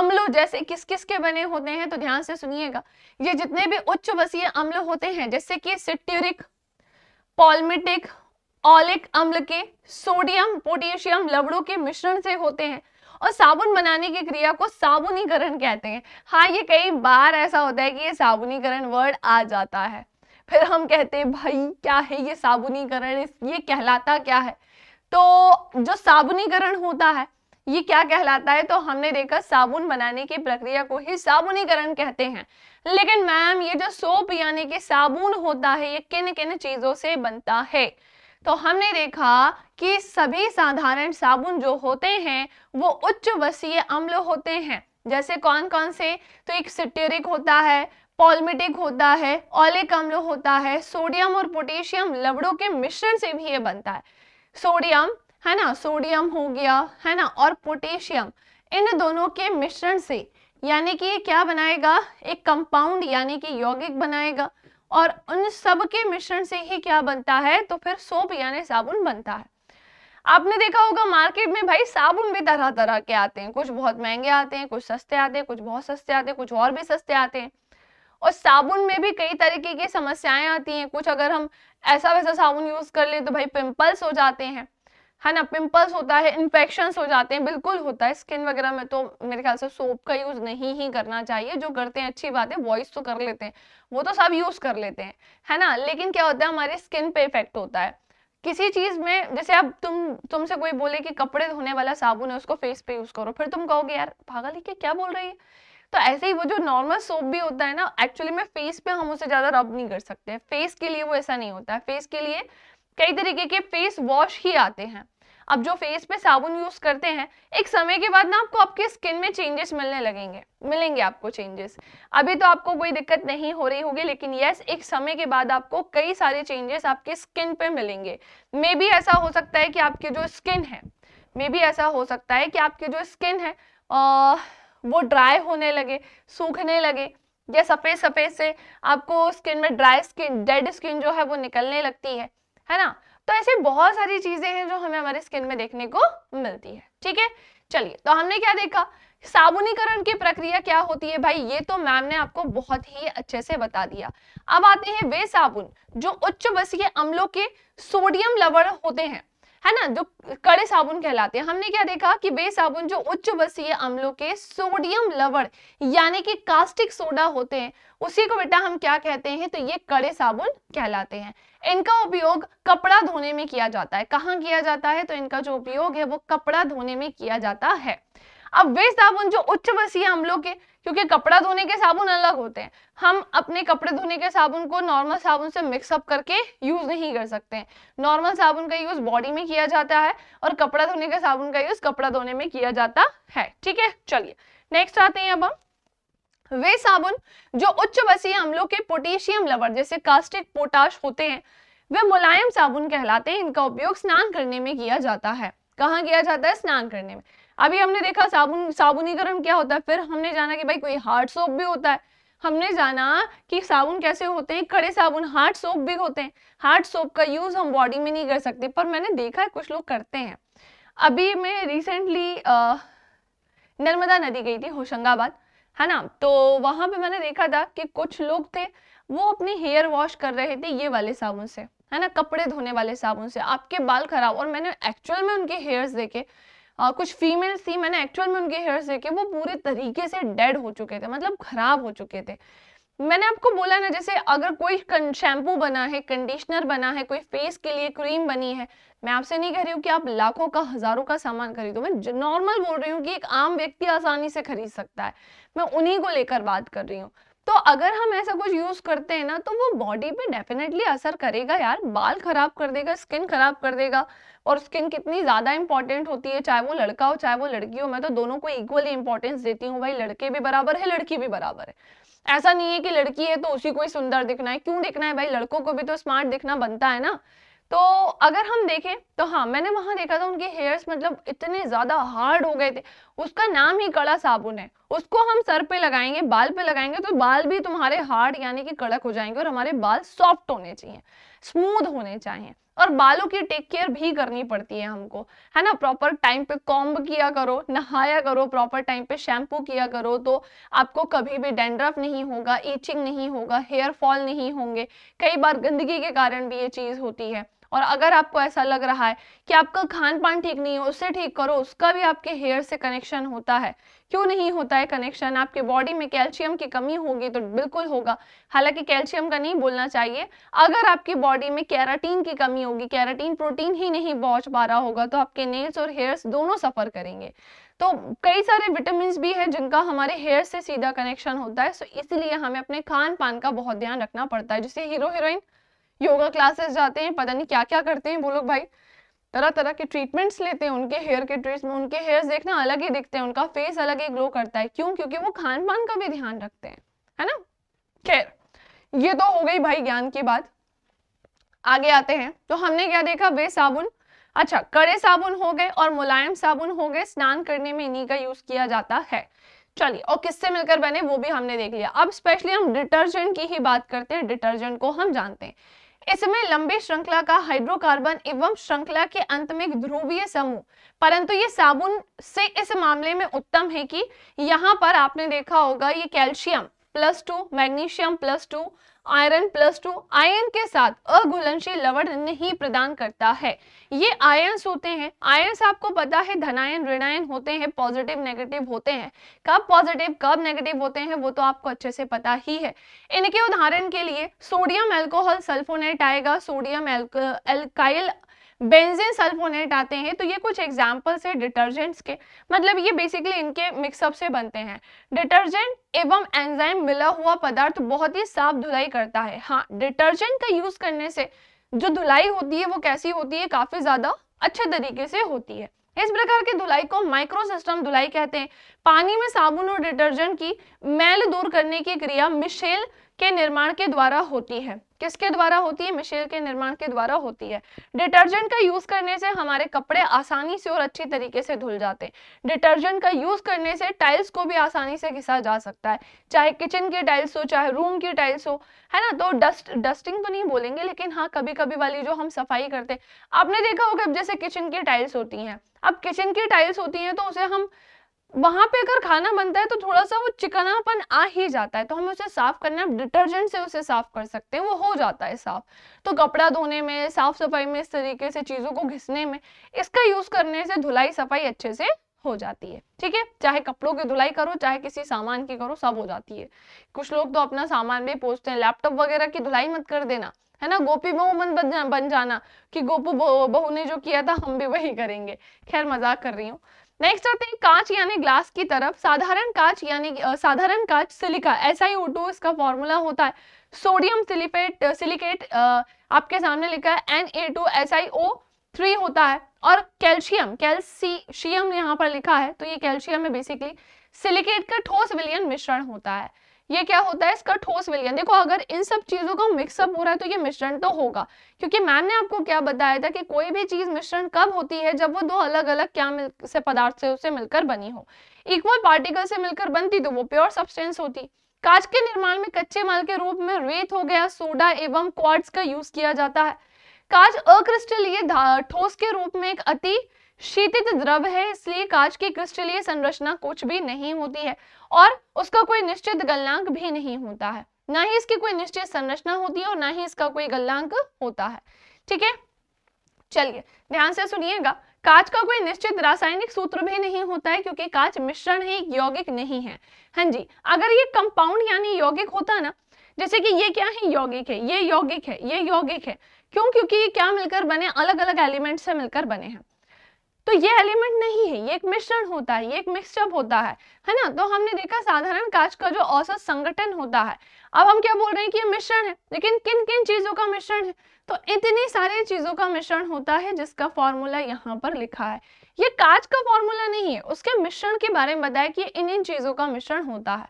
अम्लों जैसे किस किस के बने होते हैं तो ध्यान से सुनिएगा ये जितने भी उच्च वसीय अम्ल होते हैं जैसे कि सिट्यूरिक पॉलमिटिक ऑलिक अम्ल के सोडियम पोटेशियम लवड़ों के मिश्रण से होते हैं और साबुन बनाने की क्रिया को साबुनीकरण कहते हैं हाँ ये कई बार ऐसा होता है कि ये साबुनीकरण वर्ड आ जाता है फिर हम कहते हैं भाई क्या है ये साबुनीकरण ये कहलाता क्या है तो जो साबुनीकरण होता है ये क्या कहलाता है तो हमने देखा साबुन बनाने की प्रक्रिया को ही साबुनीकरण कहते हैं लेकिन मैम ये जो सोप यानी कि साबुन होता है ये किन किन चीज़ों से बनता है तो हमने देखा कि सभी साधारण साबुन जो होते हैं वो उच्च वसीय अम्ल होते हैं जैसे कौन कौन से तो एक सिटेरिक होता है पॉलमेटिक होता है ऑलिक अम्ल होता है सोडियम और पोटेशियम लवड़ों के मिश्रण से भी ये बनता है सोडियम है ना सोडियम हो गया है ना और पोटेशियम इन दोनों के मिश्रण से यानी कि ये क्या बनाएगा एक कंपाउंड यानी कि यौगिक बनाएगा और उन सब के मिश्रण से ही क्या बनता है तो फिर सोप यानी साबुन बनता है आपने देखा होगा मार्केट में भाई साबुन भी तरह तरह के आते हैं कुछ बहुत महंगे आते हैं कुछ सस्ते आते हैं कुछ बहुत सस्ते आते हैं कुछ और भी सस्ते आते हैं और साबुन में भी कई तरीके की समस्याएं आती हैं कुछ अगर हम ऐसा वैसा साबुन यूज कर ले तो भाई पिंपल्स हो जाते हैं है ना पिंपल्स होता है इन्फेक्शन हो जाते हैं बिल्कुल होता है स्किन वगैरह में तो मेरे ख्याल से सोप का यूज नहीं ही करना चाहिए जो करते हैं अच्छी बात है वॉइस तो कर लेते हैं वो तो सब यूज कर लेते हैं है ना लेकिन क्या होता है हमारे स्किन पे इफेक्ट होता है किसी चीज में जैसे अब तुम तुमसे कोई बोले कि कपड़े धोने वाला साबुन है उसको फेस पे यूज करो फिर तुम कहोगे यार पागल ही क्या क्या बोल रही है तो ऐसे ही वो जो नॉर्मल सोप भी होता है ना एक्चुअली में फेस पे हम उसे ज्यादा रब नहीं कर सकते फेस के लिए वो ऐसा नहीं होता है फेस के लिए कई तरीके के फेस वॉश ही आते हैं अब जो फेस पे साबुन यूज करते हैं एक समय के बाद ना आपको आपके स्किन में चेंजेस मिलने लगेंगे मिलेंगे आपको चेंजेस अभी तो आपको कोई दिक्कत नहीं हो रही होगी लेकिन यस एक समय के बाद आपको कई सारे चेंजेस आपके स्किन पे मिलेंगे मे भी ऐसा हो सकता है कि आपके जो स्किन है मे भी ऐसा हो सकता है कि आपके जो स्किन है आ, वो ड्राई होने लगे सूखने लगे या सफ़ेद सफ़ेद से आपको स्किन में ड्राई स्किन डेड स्किन जो है वो निकलने लगती है है ना तो ऐसी बहुत सारी चीज़ें हैं जो हमें हमारे स्किन में देखने को मिलती है ठीक है चलिए तो हमने क्या देखा साबुनीकरण की प्रक्रिया क्या होती है भाई ये तो मैम ने आपको बहुत ही अच्छे से बता दिया अब आते हैं वे साबुन जो उच्च वसीय अम्लों के सोडियम लवण होते हैं है ना जो कड़े साबुन कहलाते हैं हमने क्या देखा कि वे साबुन जो उच्च वसीय अम्लों के सोडियम लवण यानी कि कास्टिक सोडा होते हैं उसी को बेटा हम क्या कहते हैं तो ये कड़े साबुन कहलाते हैं इनका उपयोग कपड़ा धोने में किया जाता है कहाँ किया जाता है तो इनका जो उपयोग है वो कपड़ा धोने में किया जाता है अब वे साबुन जो उच्च वसीय अम्लों के क्योंकि कपड़ा धोने के साबुन अलग होते हैं हम अपने कपड़े धोने के साबुन को नॉर्मल साबुन से मिक्सअप करके यूज नहीं कर सकते हैं नॉर्मल साबुन का यूज बॉडी में किया जाता है और कपड़ा धोने के साबुन का यूज कपड़ा धोने में किया जाता है ठीक है चलिए नेक्स्ट आते हैं अब हम वे साबुन जो उच्च वसीय अम्लों के पोटेशियम लवर जैसे कास्टिक पोटाश होते हैं वे मुलायम साबुन कहलाते हैं इनका उपयोग स्नान करने में किया जाता है कहाँ किया जाता है स्नान करने में अभी हमने देखा साबुन साबुनीकरण क्या होता है फिर हमने जाना कि भाई कोई हार्ड सोप भी होता है हमने जाना कि साबुन कैसे होते हैं कड़े साबुन हार्ड सोप भी होते हैं हार्ड सोप का यूज हम बॉडी में नहीं कर सकते पर मैंने देखा है कुछ लोग करते हैं अभी मैं रिसेंटली नर्मदा नदी गई थी होशंगाबाद है ना तो वहां पे मैंने देखा था कि कुछ लोग थे वो अपने हेयर वॉश कर रहे थे ये वाले साबुन से है ना कपड़े धोने वाले साबुन से आपके बाल खराब और मैंने एक्चुअल में उनके हेयर्स देखे आ, हाँ, कुछ फीमेल्स थी मैंने एक्चुअल में उनके हेयर्स देखे वो पूरे तरीके से डेड हो चुके थे मतलब खराब हो चुके थे मैंने आपको बोला ना जैसे अगर कोई शैम्पू बना है कंडीशनर बना है कोई फेस के लिए क्रीम बनी है मैं आपसे नहीं कह रही हूँ कि आप लाखों का हजारों का सामान खरीदो मैं नॉर्मल बोल रही हूँ कि एक आम व्यक्ति आसानी से खरीद सकता है मैं उन्हीं को लेकर बात कर रही हूँ तो अगर हम ऐसा कुछ यूज करते हैं ना तो वो बॉडी पे डेफिनेटली असर करेगा यार बाल खराब कर देगा स्किन खराब कर देगा और स्किन कितनी ज़्यादा इंपॉर्टेंट होती है चाहे वो लड़का हो चाहे वो लड़की हो मैं तो दोनों को इक्वली इंपॉर्टेंस देती हूँ भाई लड़के भी बराबर है लड़की भी बराबर है ऐसा नहीं है कि लड़की है तो उसी को ही सुंदर दिखना है क्यों दिखना है भाई लड़कों को भी तो स्मार्ट दिखना बनता है ना तो अगर हम देखें तो हाँ मैंने वहां देखा था उनके हेयर्स मतलब इतने ज़्यादा हार्ड हो गए थे उसका नाम ही कड़ा साबुन है उसको हम सर पे लगाएंगे बाल पे लगाएंगे तो बाल भी तुम्हारे हार्ड यानी कि कड़क हो जाएंगे और हमारे बाल सॉफ्ट होने चाहिए स्मूथ होने चाहिए और बालों की टेक केयर भी करनी पड़ती है हमको है ना प्रॉपर टाइम पे कॉम्ब किया करो नहाया करो प्रॉपर टाइम पे शैम्पू किया करो तो आपको कभी भी डेंड्रफ नहीं होगा ईचिंग नहीं होगा हेयर फॉल नहीं होंगे कई बार गंदगी के कारण भी ये चीज़ होती है और अगर आपको ऐसा लग रहा है कि आपका खान पान ठीक नहीं है उससे ठीक करो उसका भी आपके हेयर से कनेक्शन होता है क्यों नहीं होता है कनेक्शन आपके बॉडी में कैल्शियम की कमी होगी तो बिल्कुल होगा हालांकि कैल्शियम का नहीं बोलना चाहिए अगर आपकी बॉडी में कैराटीन की कमी होगी कैराटीन प्रोटीन ही नहीं पहुंच पा रहा होगा तो आपके नेल्स और हेयर्स दोनों सफर करेंगे तो कई सारे विटामिन भी है जिनका हमारे हेयर से सीधा कनेक्शन होता है सो इसलिए हमें अपने खान पान का बहुत ध्यान रखना पड़ता है जैसे हीरो हीरोइन योगा क्लासेस जाते हैं पता नहीं क्या क्या करते हैं वो लोग भाई तरह तरह के ट्रीटमेंट्स लेते हैं उनके हेयर के में उनके हेयर देखना अलग ही दिखते हैं उनका फेस अलग ही ग्लो करता है क्यों क्योंकि वो खान पान का भी ध्यान रखते हैं है ना खैर ये तो हो गई भाई ज्ञान की बात आगे आते हैं तो हमने क्या देखा वे साबुन अच्छा कड़े साबुन हो गए और मुलायम साबुन हो गए स्नान करने में इन्हीं का यूज किया जाता है चलिए और किससे मिलकर बने वो भी हमने देख लिया अब स्पेशली हम डिटर्जेंट की ही बात करते हैं डिटर्जेंट को हम जानते हैं इसमें लंबी श्रृंखला का हाइड्रोकार्बन एवं श्रृंखला के अंत में ध्रुवीय समूह परंतु ये साबुन से इस मामले में उत्तम है कि यहाँ पर आपने देखा होगा ये calcium plus two magnesium plus two iron plus two ion के साथ अघुलनशील लवण नहीं प्रदान करता है ये आयन्स होते हैं आयन्स आपको पता है धनायन ऋणायन होते हैं पॉजिटिव नेगेटिव होते हैं कब पॉजिटिव कब नेगेटिव होते हैं वो तो आपको अच्छे से पता ही है इनके उदाहरण के लिए सोडियम एल्कोहल सल्फोनेट आएगा सोडियम एल्काइल बेंजीन सल्फोनेट आते हैं तो ये कुछ एग्जाम्पल्स हैं डिटर्जेंट्स के मतलब ये बेसिकली इनके मिक्सअप से बनते हैं डिटर्जेंट एवं एंजाइम मिला हुआ पदार्थ बहुत ही साफ धुलाई करता है हाँ डिटर्जेंट का यूज करने से जो धुलाई होती है वो कैसी होती है काफी ज्यादा अच्छे तरीके से होती है इस प्रकार की धुलाई को माइक्रो सिस्टम धुलाई कहते हैं पानी में साबुन और डिटर्जेंट की मैल दूर करने की क्रिया मिशेल के निर्माण के द्वारा होती है किसके द्वारा होती है मिशेल के निर्माण के द्वारा होती है डिटर्जेंट का यूज करने से हमारे कपड़े आसानी से और अच्छी तरीके से धुल जाते हैं डिटर्जेंट का यूज करने से टाइल्स को भी आसानी से घिसा जा सकता है चाहे किचन की टाइल्स हो चाहे रूम की टाइल्स हो है ना तो डस्ट डस्टिंग तो नहीं बोलेंगे लेकिन हाँ कभी कभी वाली जो हम सफाई करते हैं आपने देखा होगा जैसे किचन की टाइल्स होती है अब किचन की टाइल्स होती है तो उसे हम वहां पे अगर खाना बनता है तो थोड़ा सा वो चिकनापन आ ही जाता है तो हम उसे साफ करना डिटर्जेंट से उसे साफ कर सकते हैं वो हो जाता है साफ तो कपड़ा धोने में साफ सफाई में इस तरीके से चीज़ों को घिसने में इसका यूज़ करने से धुलाई सफाई अच्छे से हो जाती है ठीक है चाहे कपड़ों की धुलाई करो चाहे किसी सामान की करो सब हो जाती है कुछ लोग तो अपना सामान भी पोचते हैं लैपटॉप वगैरह की धुलाई मत कर देना है ना गोपी बहु मन बन, बन जाना कि गोपू बहू ने जो किया था हम भी वही करेंगे खैर मजाक कर रही हूँ नेक्स्ट आते हैं कांच यानी ग्लास की तरफ साधारण कांच यानी साधारण कांच सिलिका ओटो इसका फॉर्मूला होता है सोडियम सिलिपेट सिलिकेट आपके सामने लिखा है N A two S I O three होता है और कैल्शियम कैल्शियम यहाँ पर लिखा है तो ये कैल्शियम है बेसिकली सिलिकेट का ठोस विलियन मिश्रण होता है ये क्या होता है इसका ठोस विलयन देखो अगर इन सब चीजों का मिक्सअप हो रहा है तो ये मिश्रण तो होगा क्योंकि मैम ने आपको क्या बताया था कि कोई भी चीज मिश्रण कब होती है जब वो दो अलग अलग क्या मिल, से पदार्थ से उसे मिलकर बनी हो इक्वल पार्टिकल से मिलकर बनती तो वो प्योर सब्सटेंस होती कांच के निर्माण में कच्चे माल के रूप में रेत हो गया सोडा एवं क्वार्ट्स का यूज किया जाता है कांच अक्रिस्टलीय ठोस के रूप में एक अति शीतित द्रव है इसलिए कांच की क्रिस्टलीय संरचना कुछ भी नहीं होती है और उसका कोई निश्चित गलनांक भी नहीं होता है ना ही इसकी कोई निश्चित संरचना होती है और ना ही इसका कोई गलनांक होता है ठीक है चलिए ध्यान से सुनिएगा कांच का कोई निश्चित रासायनिक सूत्र भी नहीं होता है क्योंकि कांच मिश्रण है यौगिक नहीं है हाँ जी अगर ये कंपाउंड यानी यौगिक होता ना जैसे कि ये क्या है यौगिक है ये यौगिक है ये यौगिक है क्यों क्योंकि ये क्या मिलकर बने अलग अलग एलिमेंट से मिलकर बने हैं तो ये एलिमेंट नहीं है ये एक मिश्रण होता है ये एक मिक्सचर होता है है ना तो हमने देखा साधारण कांच का जो औसत संगठन होता है अब हम क्या बोल रहे हैं कि ये मिश्रण है लेकिन किन किन चीजों का मिश्रण है तो इतनी सारी चीजों का मिश्रण होता है जिसका फॉर्मूला यहाँ पर लिखा है ये कांच का फॉर्मूला नहीं है उसके मिश्रण के बारे में बताया कि इन इन चीजों का मिश्रण होता है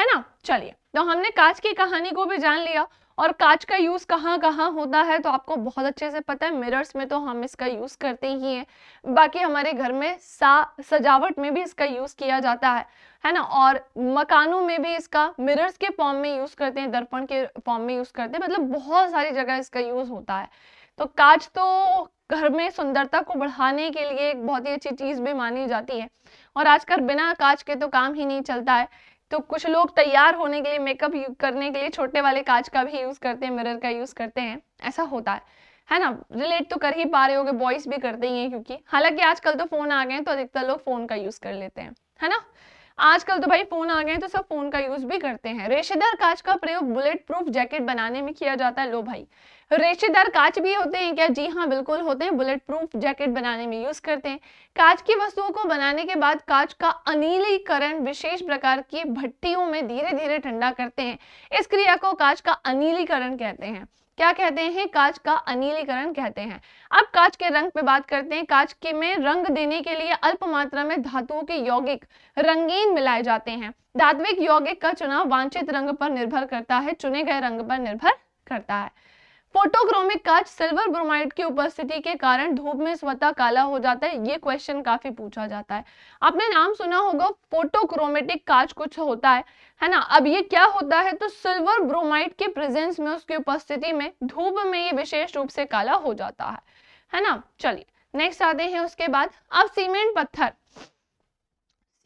है ना चलिए तो हमने कांच की कहानी को भी जान लिया और कांच का यूज कहाँ कहाँ होता है तो आपको बहुत अच्छे से पता है मिरर्स में तो हम इसका यूज करते ही हैं बाकी हमारे घर में सा सजावट में भी इसका यूज किया जाता है है ना और मकानों में भी इसका मिरर्स के फॉर्म में यूज करते हैं दर्पण के फॉर्म में यूज करते हैं मतलब बहुत सारी जगह इसका यूज होता है तो कांच तो घर में सुंदरता को बढ़ाने के लिए एक बहुत ही अच्छी चीज भी मानी जाती है और आजकल बिना कांच के तो काम ही नहीं चलता है तो कुछ लोग तैयार होने के लिए मेकअप करने के लिए छोटे वाले कांच का भी यूज़ करते हैं मिरर का यूज़ करते हैं ऐसा होता है है ना रिलेट तो कर ही पा रहे गए बॉयज भी करते ही हैं क्योंकि हालांकि आजकल तो फ़ोन आ गए हैं तो अधिकतर लोग फ़ोन का यूज़ कर लेते हैं है ना आजकल तो भाई फ़ोन आ गए हैं तो सब फ़ोन का यूज़ भी करते हैं रेशेदार कांच का प्रयोग बुलेट प्रूफ जैकेट बनाने में किया जाता है लो भाई रेशेदार कांच भी होते हैं क्या जी हाँ बिल्कुल होते हैं बुलेट प्रूफ जैकेट बनाने में यूज करते हैं कांच की वस्तुओं को बनाने के बाद कांच का अनिलीकरण विशेष प्रकार की भट्टियों में धीरे धीरे ठंडा करते हैं इस क्रिया को कांच का अनिलीकरण कहते हैं क्या कहते हैं कांच का अनिलीकरण कहते हैं अब कांच के रंग पे बात करते हैं कांच के में रंग देने के लिए अल्प मात्रा में धातुओं के यौगिक रंगीन मिलाए जाते हैं धात्विक यौगिक का चुनाव वांछित रंग पर निर्भर करता है चुने गए रंग पर निर्भर करता है फोटोक्रोमिक कांच सिल्वर ब्रोमाइड की उपस्थिति के कारण धूप में स्वतः काला हो जाता है ये क्वेश्चन काफी पूछा जाता है आपने नाम सुना होगा फोटोक्रोमेटिक कांच कुछ होता है है ना अब ये क्या होता है तो सिल्वर ब्रोमाइड के प्रेजेंस में उसकी उपस्थिति में धूप में ये विशेष रूप से काला हो जाता है है ना चलिए नेक्स्ट आते हैं उसके बाद अब सीमेंट पत्थर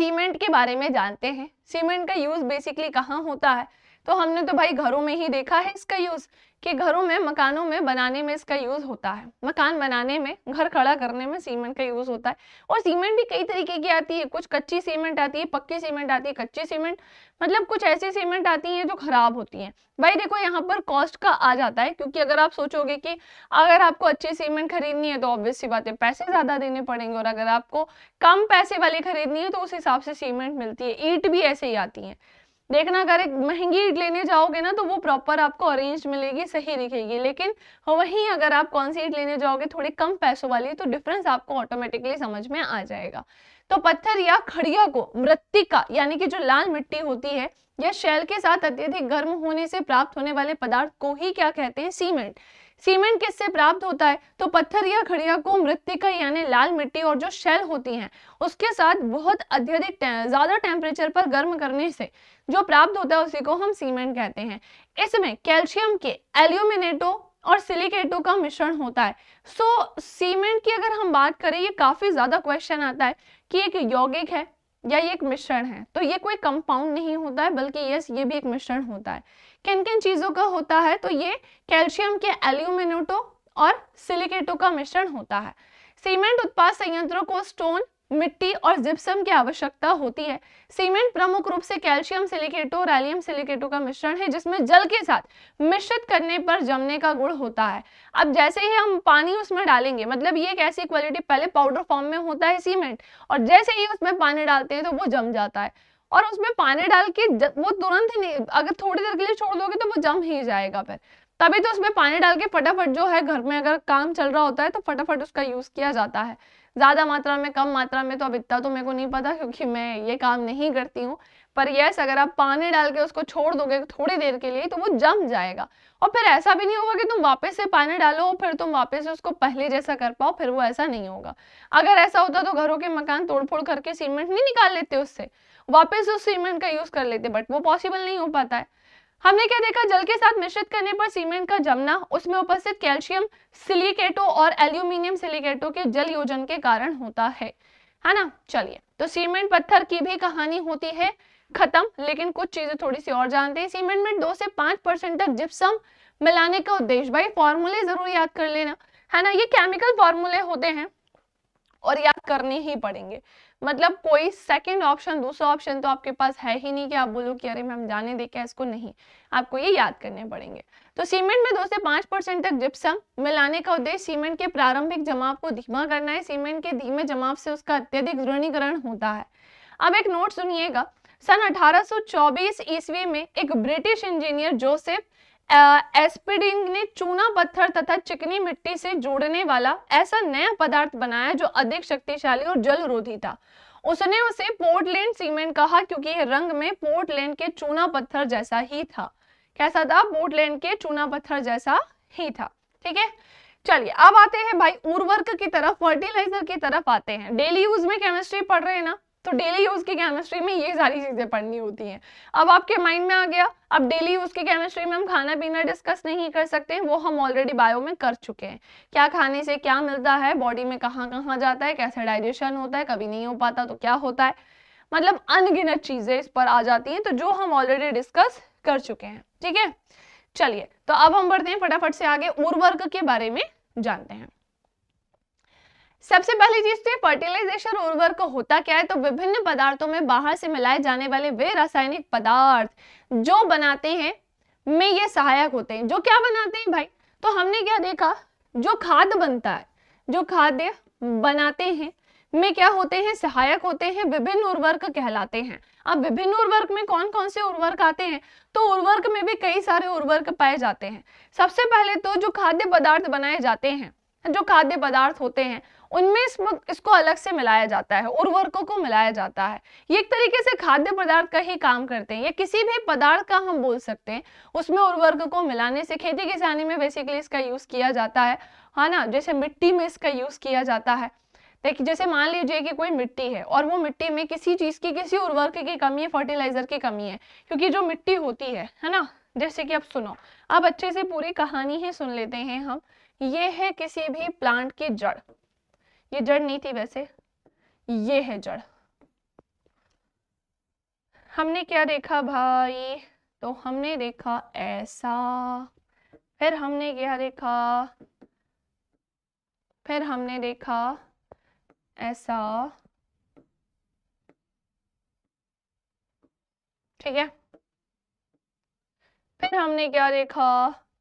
सीमेंट के बारे में जानते हैं सीमेंट का यूज बेसिकली कहाँ होता है तो हमने तो भाई घरों में ही देखा है इसका यूज कि घरों में मकानों में बनाने में इसका यूज़ होता है मकान बनाने में घर खड़ा करने में सीमेंट का यूज़ होता है और सीमेंट भी कई तरीके की आती है कुछ कच्ची सीमेंट आती है पक्की सीमेंट आती है कच्ची सीमेंट मतलब कुछ ऐसी सीमेंट आती है जो खराब होती है भाई देखो यहाँ पर कॉस्ट का आ जाता है क्योंकि अगर आप सोचोगे कि अगर आपको अच्छी सीमेंट खरीदनी है तो ऑब्वियस सी बात है पैसे ज़्यादा देने पड़ेंगे और अगर आपको कम पैसे वाली खरीदनी है तो उस हिसाब से सीमेंट मिलती है ईट भी ऐसे ही आती है देखना अगर एक महंगी ईट लेने जाओगे ना तो वो प्रॉपर आपको अरेंज मिलेगी सही दिखेगी लेकिन हाँ, वहीं अगर आप कौन सी ईट लेने जाओगे थोड़ी कम पैसों वाली तो डिफरेंस आपको ऑटोमेटिकली समझ में आ जाएगा तो पत्थर या खड़िया को मृतिका यानी कि जो लाल मिट्टी होती है या शैल के साथ अत्यधिक गर्म होने से प्राप्त होने वाले पदार्थ को ही क्या कहते हैं सीमेंट सीमेंट किससे प्राप्त होता है तो पत्थर या खड़िया को मृतिका यानी लाल मिट्टी और जो शेल होती हैं उसके साथ बहुत अत्यधिक ज्यादा टेम्परेचर पर गर्म करने से जो प्राप्त होता है उसी को हम सीमेंट कहते हैं इसमें कैल्शियम के एल्यूमिनेटो और सिलिकेटो का मिश्रण होता है सो so, सीमेंट की अगर हम बात करें ये काफी ज्यादा क्वेश्चन आता है कि एक यौगिक है या ये एक मिश्रण है तो ये कोई कंपाउंड नहीं होता है बल्कि यस ये भी एक मिश्रण होता है किन किन चीज़ों का होता है तो ये कैल्शियम के एल्यूमिनेटो और सिलिकेटो का मिश्रण होता है सीमेंट उत्पाद संयंत्रों को स्टोन मिट्टी और जिप्सम की आवश्यकता होती है सीमेंट प्रमुख रूप से कैल्शियम सिलिकेटो और एलियम सिलिकेटो का मिश्रण है जिसमें जल के साथ मिश्रित करने पर जमने का गुण होता है अब जैसे ही हम पानी उसमें डालेंगे मतलब ये कैसी ऐसी क्वालिटी पहले पाउडर फॉर्म में होता है सीमेंट और जैसे ही उसमें पानी डालते हैं तो वो जम जाता है और उसमें पानी डाल के वो तुरंत ही नहीं अगर थोड़ी देर के लिए छोड़ दोगे तो वो जम ही जाएगा फिर तभी तो उसमें पानी डाल के फटाफट जो है घर में अगर काम चल रहा होता है तो फटाफट उसका यूज किया जाता है ज्यादा मात्रा में कम मात्रा में तो अब इतना तो मेरे को नहीं पता क्योंकि मैं ये काम नहीं करती हूँ पर यस अगर आप पानी डाल के उसको छोड़ दोगे थोड़ी देर के लिए तो वो जम जाएगा और फिर ऐसा भी नहीं होगा कि तुम वापस से पानी डालो और फिर तुम वापस से उसको पहले जैसा कर पाओ फिर वो ऐसा नहीं होगा अगर ऐसा होता तो घरों के मकान तोड़ फोड़ करके सीमेंट नहीं निकाल लेते उससे वापस उस सीमेंट का यूज कर लेते बट वो पॉसिबल नहीं हो पाता है हमने क्या देखा जल के साथ मिश्रित करने पर सीमेंट का जमना उसमें उपस्थित कैल्शियम सिलिकेटो और एल्यूमिनियम सिलिकेटो के जल योजन के कारण होता है है ना चलिए तो सीमेंट पत्थर की भी कहानी होती है खत्म लेकिन कुछ चीजें थोड़ी सी और जानते हैं सीमेंट में दो से पांच परसेंट तक जिप्सम मिलाने का उद्देश्य भाई फॉर्मूले जरूर याद कर लेना है ना ये केमिकल फॉर्मूले होते हैं और याद करने ही पड़ेंगे मतलब कोई सेकंड ऑप्शन दूसरा ऑप्शन तो आपके पास है ही नहीं कि आप बोलो कि अरे मैम जाने दे क्या इसको नहीं आपको ये याद करने पड़ेंगे तो सीमेंट में दो से पांच परसेंट तक जिप्सम मिलाने का उद्देश्य सीमेंट के प्रारंभिक जमाव को धीमा करना है सीमेंट के धीमे जमाव से उसका अत्यधिक दृढ़ीकरण होता है अब एक नोट सुनिएगा सन चौबीस ईस्वी में एक ब्रिटिश इंजीनियर जोसेफ एस्पिडिन ने चूना पत्थर तथा चिकनी मिट्टी से जोड़ने वाला ऐसा नया पदार्थ बनाया जो अधिक शक्तिशाली और जलरोधी था उसने उसे पोर्टलैंड सीमेंट कहा क्योंकि यह रंग में पोर्टलैंड के चूना पत्थर जैसा ही था कैसा था पोर्टलैंड के चूना पत्थर जैसा ही था ठीक है चलिए अब आते हैं भाई उर्वरक की तरफ फर्टिलाइजर की तरफ आते हैं डेली यूज में केमिस्ट्री पढ़ रहे हैं ना तो डेली यूज़ की केमिस्ट्री में ये सारी चीज़ें पढ़नी होती हैं अब आपके माइंड में आ गया अब डेली यूज़ की केमिस्ट्री में हम खाना पीना डिस्कस नहीं कर सकते वो हम ऑलरेडी बायो में कर चुके हैं क्या खाने से क्या मिलता है बॉडी में कहाँ कहाँ जाता है कैसे डाइजेशन होता है कभी नहीं हो पाता तो क्या होता है मतलब अनगिनत चीज़ें इस पर आ जाती हैं तो जो हम ऑलरेडी डिस्कस कर चुके हैं ठीक है चलिए तो अब हम बढ़ते हैं फटाफट से आगे उर्वर्क के बारे में जानते हैं सबसे पहली चीज तो फर्टिलाइजेशन उर्वर को होता क्या है तो विभिन्न पदार्थों में बाहर से मिलाए जाने वाले वे रासायनिक पदार्थ जो बनाते हैं में ये सहायक होते हैं जो क्या बनाते हैं भाई तो हमने क्या देखा जो खाद बनता है जो खाद्य बनाते हैं में क्या होते हैं सहायक होते हैं विभिन्न उर्वरक कहलाते हैं अब विभिन्न उर्वरक में कौन कौन से उर्वरक आते हैं तो उर्वरक में भी कई सारे उर्वरक पाए जाते हैं सबसे पहले तो जो खाद्य पदार्थ बनाए जाते हैं जो खाद्य पदार्थ होते हैं उनमें इस इसको अलग से मिलाया जाता है उर्वरकों को मिलाया जाता है ये एक तरीके से खाद्य पदार्थ का ही काम करते हैं या किसी भी पदार्थ का हम बोल सकते हैं उसमें उर्वरकों को मिलाने से खेती किसानी में बेसिकली इसका यूज़ किया जाता है है ना जैसे मिट्टी में इसका यूज़ किया जाता है देखिए जैसे मान लीजिए कि कोई मिट्टी है और वो मिट्टी में किसी चीज़ की किसी उर्वरक की कमी है फर्टिलाइजर की कमी है क्योंकि जो मिट्टी होती है है ना जैसे कि अब सुनो अब अच्छे से पूरी कहानी ही सुन लेते हैं हम ये है किसी भी प्लांट की जड़ ये जड़ नहीं थी वैसे ये है जड़ हमने क्या देखा भाई तो हमने देखा ऐसा फिर हमने क्या देखा फिर हमने देखा ऐसा ठीक है फिर हमने क्या देखा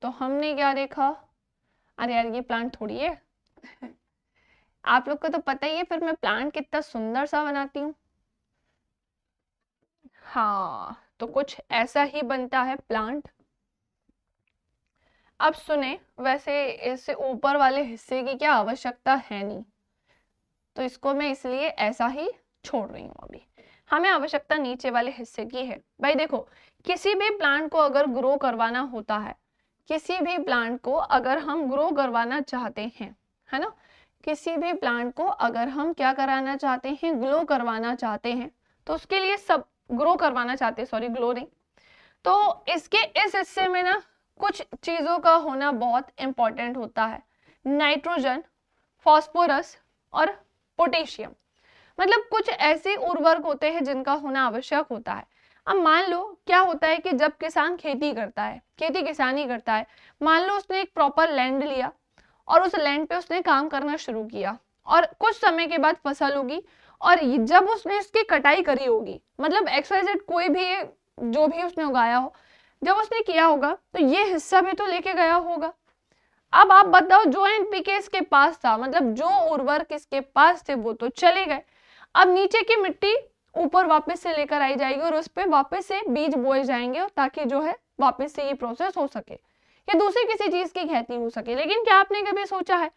तो हमने क्या देखा अरे यार ये प्लांट थोड़ी है आप लोग को तो पता ही है फिर मैं प्लांट कितना सुंदर सा बनाती हूँ हाँ तो कुछ ऐसा ही बनता है प्लांट अब सुने वैसे इससे ऊपर वाले हिस्से की क्या आवश्यकता है नहीं तो इसको मैं इसलिए ऐसा ही छोड़ रही हूँ अभी हमें हाँ, आवश्यकता नीचे वाले हिस्से की है भाई देखो किसी भी प्लांट को अगर ग्रो करवाना होता है किसी भी प्लांट को अगर हम ग्रो करवाना चाहते हैं है ना किसी भी प्लांट को अगर हम क्या कराना चाहते हैं ग्लो करवाना चाहते हैं तो उसके लिए सब ग्रो करवाना चाहते हैं सॉरी ग्लो नहीं तो इसके इस हिस्से में ना कुछ चीज़ों का होना बहुत इंपॉर्टेंट होता है नाइट्रोजन फॉस्फोरस और पोटेशियम मतलब कुछ ऐसे उर्वरक होते हैं जिनका होना आवश्यक होता है अब मान लो क्या होता है कि जब किसान खेती करता है खेती किसानी करता है मान लो उसने एक प्रॉपर लैंड लिया और उस लैंड पे उसने काम करना शुरू किया और कुछ समय के बाद फसल होगी और जब उसने इसकी कटाई करी होगी मतलब एक्सवाइजेड कोई भी जो भी उसने उगाया हो जब उसने किया होगा तो ये हिस्सा भी तो लेके गया होगा अब आप बताओ जो एनपीके इसके पास था मतलब जो उर्वरक इसके पास थे वो तो चले गए अब नीचे की मिट्टी ऊपर वापस से लेकर आई जाएगी और उस पर वापस से बीज बोए जाएंगे ताकि जो है वापस से ये प्रोसेस हो सके या दूसरी किसी चीज की खेती हो सके लेकिन क्या आपने कभी सोचा है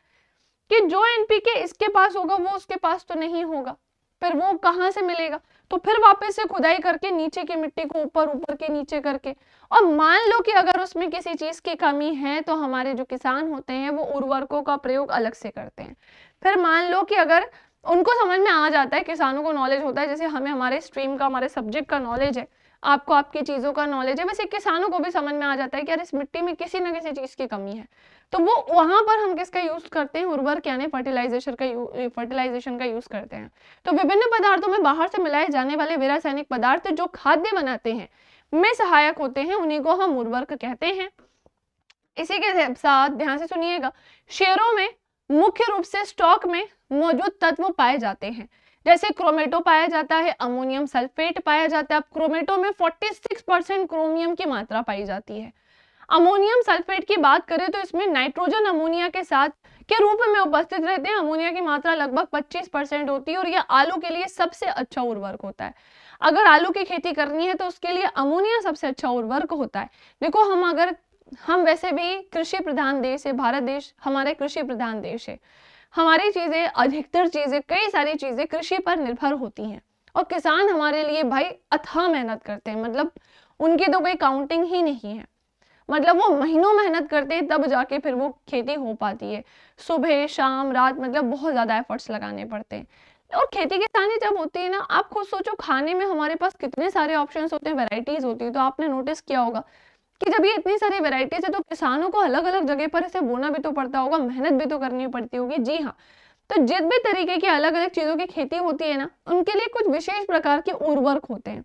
कि जो एनपीके इसके पास होगा वो उसके पास तो नहीं होगा फिर वो कहाँ से मिलेगा तो फिर वापस से खुदाई करके नीचे की मिट्टी को ऊपर ऊपर के नीचे करके और मान लो कि अगर उसमें किसी चीज की कमी है तो हमारे जो किसान होते हैं वो उर्वरकों का प्रयोग अलग से करते हैं फिर मान लो कि अगर उनको समझ में आ जाता है किसानों को नॉलेज होता है जैसे हमें हमारे स्ट्रीम का हमारे सब्जेक्ट का नॉलेज है आपको आपकी चीज़ों का नॉलेज है वैसे किसानों को भी समझ में आ जाता है कि यार इस मिट्टी में किसी ना किसी चीज़ की कमी है तो वो वहां पर हम किसका यूज़ करते हैं उर्वरक यानी फर्टिलाइजेशन का फर्टिलाइजेशन का यूज़ करते हैं तो विभिन्न पदार्थों में बाहर से मिलाए जाने वाले विरासैनिक पदार्थ जो खाद्य बनाते हैं में सहायक होते हैं उन्हीं को हम उर्वरक कहते हैं इसी के साथ ध्यान से सुनिएगा शेयरों में मुख्य रूप से स्टॉक में मौजूद तत्व पाए जाते हैं जैसे क्रोमेटो पाया जाता है अमोनियम सल्फेट पाया जाता है अब क्रोमेटो में 46 परसेंट क्रोमियम की मात्रा पाई जाती है अमोनियम सल्फेट की बात करें तो इसमें नाइट्रोजन अमोनिया के साथ के रूप में उपस्थित रहते हैं अमोनिया की मात्रा लगभग 25 परसेंट होती है और यह आलू के लिए सबसे अच्छा उर्वरक होता है अगर आलू की खेती करनी है तो उसके लिए अमोनिया सबसे अच्छा उर्वरक होता है देखो हम अगर हम वैसे भी कृषि प्रधान देश है भारत देश हमारे कृषि प्रधान देश है हमारी चीज़ें अधिकतर चीज़ें कई सारी चीज़ें कृषि पर निर्भर होती हैं और किसान हमारे लिए भाई अथाह मेहनत करते हैं मतलब उनकी तो कोई काउंटिंग ही नहीं है मतलब वो महीनों मेहनत करते हैं तब जाके फिर वो खेती हो पाती है सुबह शाम रात मतलब बहुत ज़्यादा एफर्ट्स लगाने पड़ते हैं और खेती किसानी जब होती है ना आप खुद सोचो खाने में हमारे पास कितने सारे ऑप्शंस होते हैं वैरायटीज होती है तो आपने नोटिस किया होगा कि जब ये इतनी सारी वेराइटीज है तो किसानों को अलग अलग जगह पर इसे बोना भी तो पड़ता होगा मेहनत भी तो करनी पड़ती होगी जी हाँ तो जिस भी तरीके की अलग अलग चीज़ों की खेती होती है ना उनके लिए कुछ विशेष प्रकार के उर्वरक होते हैं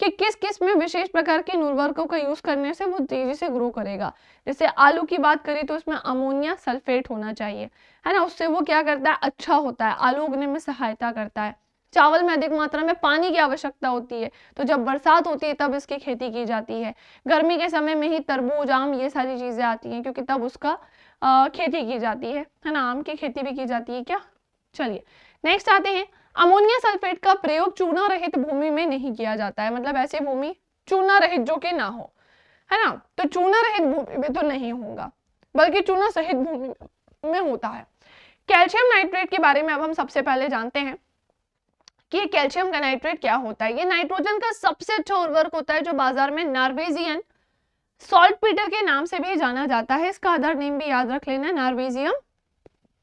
कि किस किस में विशेष प्रकार के उर्वरकों का यूज करने से वो तेजी से ग्रो करेगा जैसे आलू की बात करें तो उसमें अमोनिया सल्फेट होना चाहिए है ना उससे वो क्या करता है अच्छा होता है आलू उगने में सहायता करता है चावल में अधिक मात्रा में पानी की आवश्यकता होती है तो जब बरसात होती है तब इसकी खेती की जाती है गर्मी के समय में ही तरबूज आम ये सारी चीज़ें आती हैं क्योंकि तब उसका आ, खेती की जाती है है ना आम की खेती भी की जाती है क्या चलिए नेक्स्ट आते हैं अमोनिया सल्फेट का प्रयोग चूना रहित भूमि में नहीं किया जाता है मतलब ऐसी भूमि चूना रहित जो कि ना हो है ना तो चूना रहित भूमि में तो नहीं होगा बल्कि चूना सहित भूमि में होता है कैल्शियम नाइट्रेट के बारे में अब हम सबसे पहले जानते हैं कि ये कैल्शियम का नाइट्रेट क्या होता है ये नाइट्रोजन का सबसे अच्छा उर्वरक होता है जो बाजार में नॉर्वेजियन सॉल्ट पीटर के नाम से भी जाना जाता है इसका आधार नेम भी याद रख लेना नॉर्वेजियम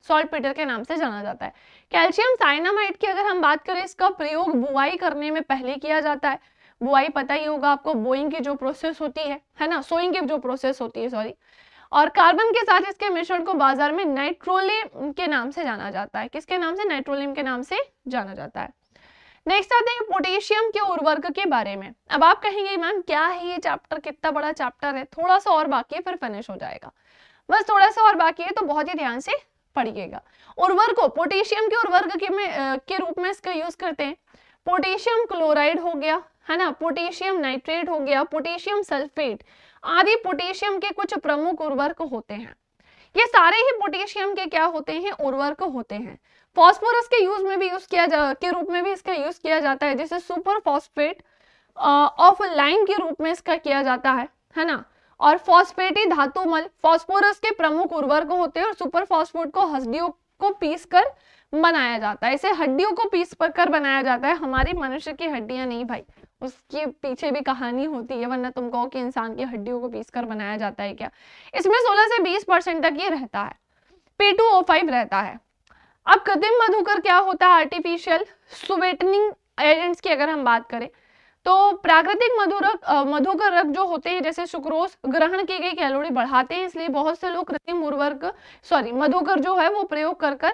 सॉल्ट पीटर के नाम से जाना जाता है कैल्शियम साइनामाइट की अगर हम बात करें इसका प्रयोग बुआई करने में पहले किया जाता है बुआई पता ही होगा आपको बोइंग की जो प्रोसेस होती है है ना सोइंग की जो प्रोसेस होती है सॉरी और कार्बन के साथ इसके मिश्रण को बाजार में नाइट्रोलियम के नाम से जाना जाता है किसके नाम से नाइट्रोलियम के नाम से जाना जाता है नेक्स्ट आते हैं पोटेशियम के उर्वरक के बारे में अब आप कहेंगे मैम क्या है ये चैप्टर कितना बड़ा चैप्टर है थोड़ा सा और बाकी है फिर फिनिश हो जाएगा बस थोड़ा सा और बाकी है तो बहुत ही ध्यान से पढ़िएगा उर्वरक पोटेशियम के उर्वरक के में के रूप में इसका यूज करते हैं पोटेशियम क्लोराइड हो गया है ना पोटेशियम नाइट्रेट हो गया पोटेशियम सल्फेट आदि पोटेशियम के कुछ प्रमुख उर्वरक होते हैं ये सारे ही पोटेशियम के क्या होते हैं उर्वरक होते हैं फॉस्फोरस के यूज में भी यूज किया जा के रूप में भी इसका यूज किया जाता है जैसे सुपर फॉस्फेट ऑफ लाइम के रूप में इसका किया जाता है है ना और फॉस्फेटी धातु मल फॉस्फोरस के प्रमुख उर्वरक होते हैं और सुपर फॉस्फोट को हड्डियों को पीस कर बनाया जाता है इसे हड्डियों को पीस कर बनाया जाता है हमारी मनुष्य की हड्डियां नहीं भाई उसके पीछे भी कहानी होती है वरना तुम कहो कि इंसान की हड्डियों को पीस कर बनाया जाता है क्या इसमें 16 से 20 परसेंट तक ये रहता है P2O5 रहता है अब कृत्रिम मधुकर क्या होता है आर्टिफिशियल स्वेटनिंग एजेंट्स की अगर हम बात करें तो प्राकृतिक मधुरक मधुकर रक जो होते हैं जैसे सुक्रोस ग्रहण की गई कैलोरी बढ़ाते हैं इसलिए बहुत से लोग कृत्रिम उर्वरक सॉरी मधुकर जो है वो प्रयोग कर कर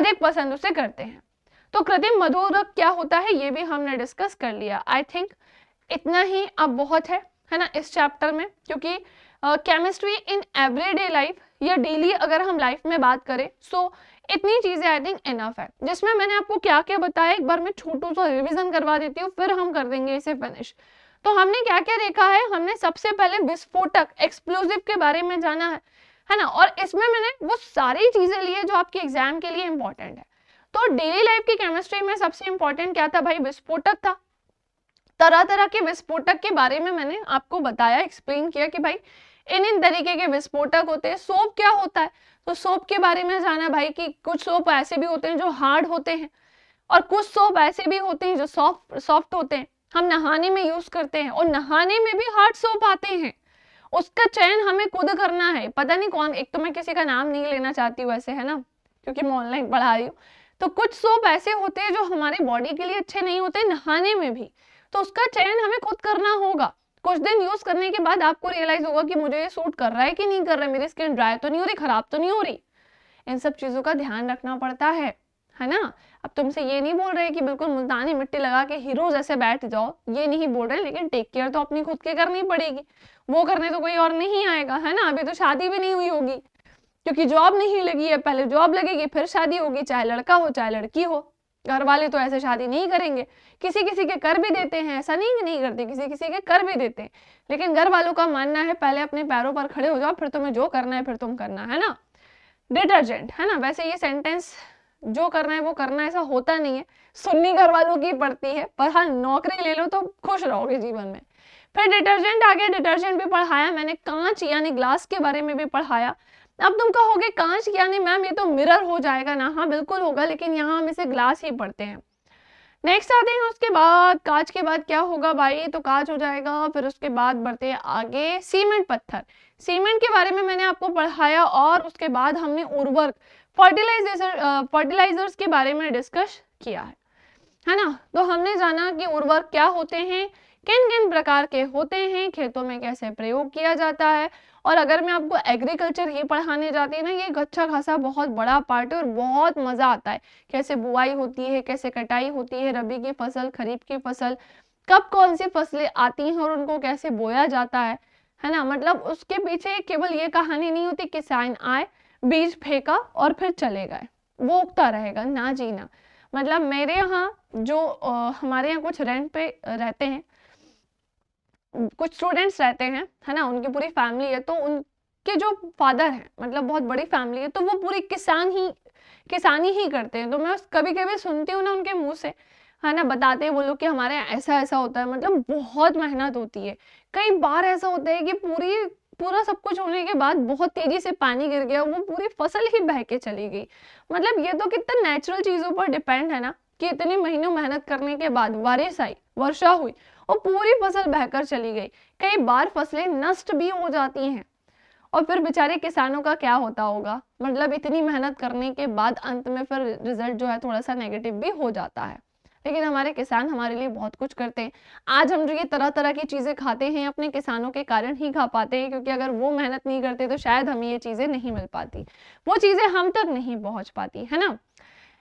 अधिक पसंद उसे करते हैं तो कृत्रिम मधुरक क्या होता है ये भी हमने डिस्कस कर लिया आई थिंक इतना ही अब बहुत है है ना इस चैप्टर में क्योंकि केमिस्ट्री इन एवरीडे लाइफ या डेली अगर हम लाइफ में बात करें सो so, इतनी चीजें आई थिंक इनफ है जिसमें मैंने आपको क्या क्या बताया एक बार मैं छोटू सा रिविजन करवा देती हूँ फिर हम कर देंगे इसे फिनिश तो हमने क्या क्या देखा है हमने सबसे पहले विस्फोटक एक्सप्लोजिव के बारे में जाना है है ना और इसमें मैंने वो सारी चीजें ली है जो आपके एग्जाम के लिए इंपॉर्टेंट है तो डेली लाइफ की केमिस्ट्री में सबसे इंपॉर्टेंट क्या था भाई विस्फोटक था तरह तरह के विस्फोटक के बारे में मैंने आपको बताया एक्सप्लेन किया कि भाई इन इन तरीके के विस्फोटक होते हैं सोप क्या होता है तो सोप के बारे में जाना भाई कि कुछ सोप ऐसे भी होते हैं जो हार्ड होते हैं और कुछ सोप ऐसे भी होते हैं जो सॉफ्ट सॉफ्ट होते हैं हम नहाने में यूज करते हैं और नहाने में भी हार्ड सोप आते हैं उसका चयन हमें खुद करना है पता नहीं कौन एक तो मैं किसी का नाम नहीं लेना चाहती हूँ वैसे है ना क्योंकि मैं ऑनलाइन पढ़ा रही हूँ तो कुछ सोप ऐसे होते हैं जो हमारे बॉडी के लिए अच्छे नहीं होते नहाने में भी तो उसका चयन हमें खुद करना होगा कुछ दिन यूज करने के बाद आपको रियलाइज होगा कि मुझे ये सूट कर रहा है कि नहीं कर रहा है मेरी स्किन ड्राई तो नहीं हो रही खराब तो नहीं हो रही इन सब चीज़ों का ध्यान रखना पड़ता है है ना अब तुमसे ये नहीं बोल रहे कि बिल्कुल मुल्तानी मिट्टी लगा के हीरो जैसे बैठ जाओ ये नहीं बोल रहे लेकिन टेक केयर तो अपनी खुद के करनी पड़ेगी वो करने तो कोई और नहीं आएगा है ना अभी तो शादी भी नहीं हुई होगी क्योंकि जॉब नहीं लगी है पहले जॉब लगेगी फिर शादी होगी चाहे लड़का हो चाहे लड़की हो घर वाले तो ऐसे शादी नहीं करेंगे किसी किसी के कर भी देते हैं ऐसा नहीं नहीं करते किसी किसी के कर भी देते हैं लेकिन घर वालों का मानना है पहले अपने पैरों पर खड़े हो जाओ फिर तुम्हें जो करना है फिर तुम करना है ना डिटर्जेंट है ना वैसे ये सेंटेंस जो करना है वो करना ऐसा होता नहीं है सुननी घर वालों की पड़ती है पर हाँ नौकरी ले लो तो खुश रहोगे जीवन में फिर डिटर्जेंट आगे डिटर्जेंट भी पढ़ाया मैंने कांच यानी ग्लास के बारे में भी पढ़ाया अब तुम कहोगे कांच क्या नहीं मैम ये तो मिरर हो जाएगा ना हाँ बिल्कुल होगा लेकिन यहाँ हम इसे ग्लास ही पढ़ते हैं नेक्स्ट आते हैं उसके बाद कांच के बाद क्या होगा भाई तो कांच हो जाएगा फिर उसके बाद बढ़ते हैं आगे सीमेंट पत्थर सीमेंट के बारे में मैंने आपको पढ़ाया और उसके बाद हमने उर्वरक फर्टिलाइजर फर्टिलाइजर्स के बारे में डिस्कस किया है है ना तो हमने जाना कि उर्वरक क्या होते हैं किन किन प्रकार के होते हैं खेतों में कैसे प्रयोग किया जाता है और अगर मैं आपको एग्रीकल्चर ही पढ़ाने जाती है ना ये अच्छा खासा बहुत बड़ा पार्ट है और बहुत मज़ा आता है कैसे बुआई होती है कैसे कटाई होती है रबी की फसल खरीफ की फसल कब कौन सी फसलें आती हैं और उनको कैसे बोया जाता है है ना मतलब उसके पीछे केवल ये कहानी नहीं होती किसान आए बीज फेंका और फिर चले गए वो उगता रहेगा ना जीना मतलब मेरे यहाँ जो आ, हमारे यहाँ कुछ रेंट पे रहते हैं कुछ स्टूडेंट्स रहते हैं है ना उनकी पूरी फैमिली है तो उनके जो फादर हैं मतलब बहुत बड़ी फैमिली है तो वो पूरी किसान ही किसानी ही करते हैं तो मैं कभी कभी सुनती हूँ ना उनके मुंह से है ना बताते हैं वो लोग कि हमारे ऐसा ऐसा होता है मतलब बहुत मेहनत होती है कई बार ऐसा होता है कि पूरी पूरा सब कुछ होने के बाद बहुत तेजी से पानी गिर गया वो पूरी फसल ही बह के चली गई मतलब ये तो कितना नेचुरल चीज़ों पर डिपेंड है ना कि इतने महीनों मेहनत करने के बाद बारिश आई वर्षा हुई और पूरी फसल बहकर चली गई कई बार फसलें नष्ट भी हो जाती हैं और फिर बेचारे किसानों का क्या होता होगा मतलब इतनी मेहनत करने के बाद अंत में फिर रिजल्ट जो है थोड़ा सा नेगेटिव भी हो जाता है लेकिन हमारे किसान हमारे लिए बहुत कुछ करते हैं आज हम जो ये तरह तरह की चीज़ें खाते हैं अपने किसानों के कारण ही खा पाते हैं क्योंकि अगर वो मेहनत नहीं करते तो शायद हमें ये चीज़ें नहीं मिल पाती वो चीज़ें हम तक नहीं पहुंच पाती है ना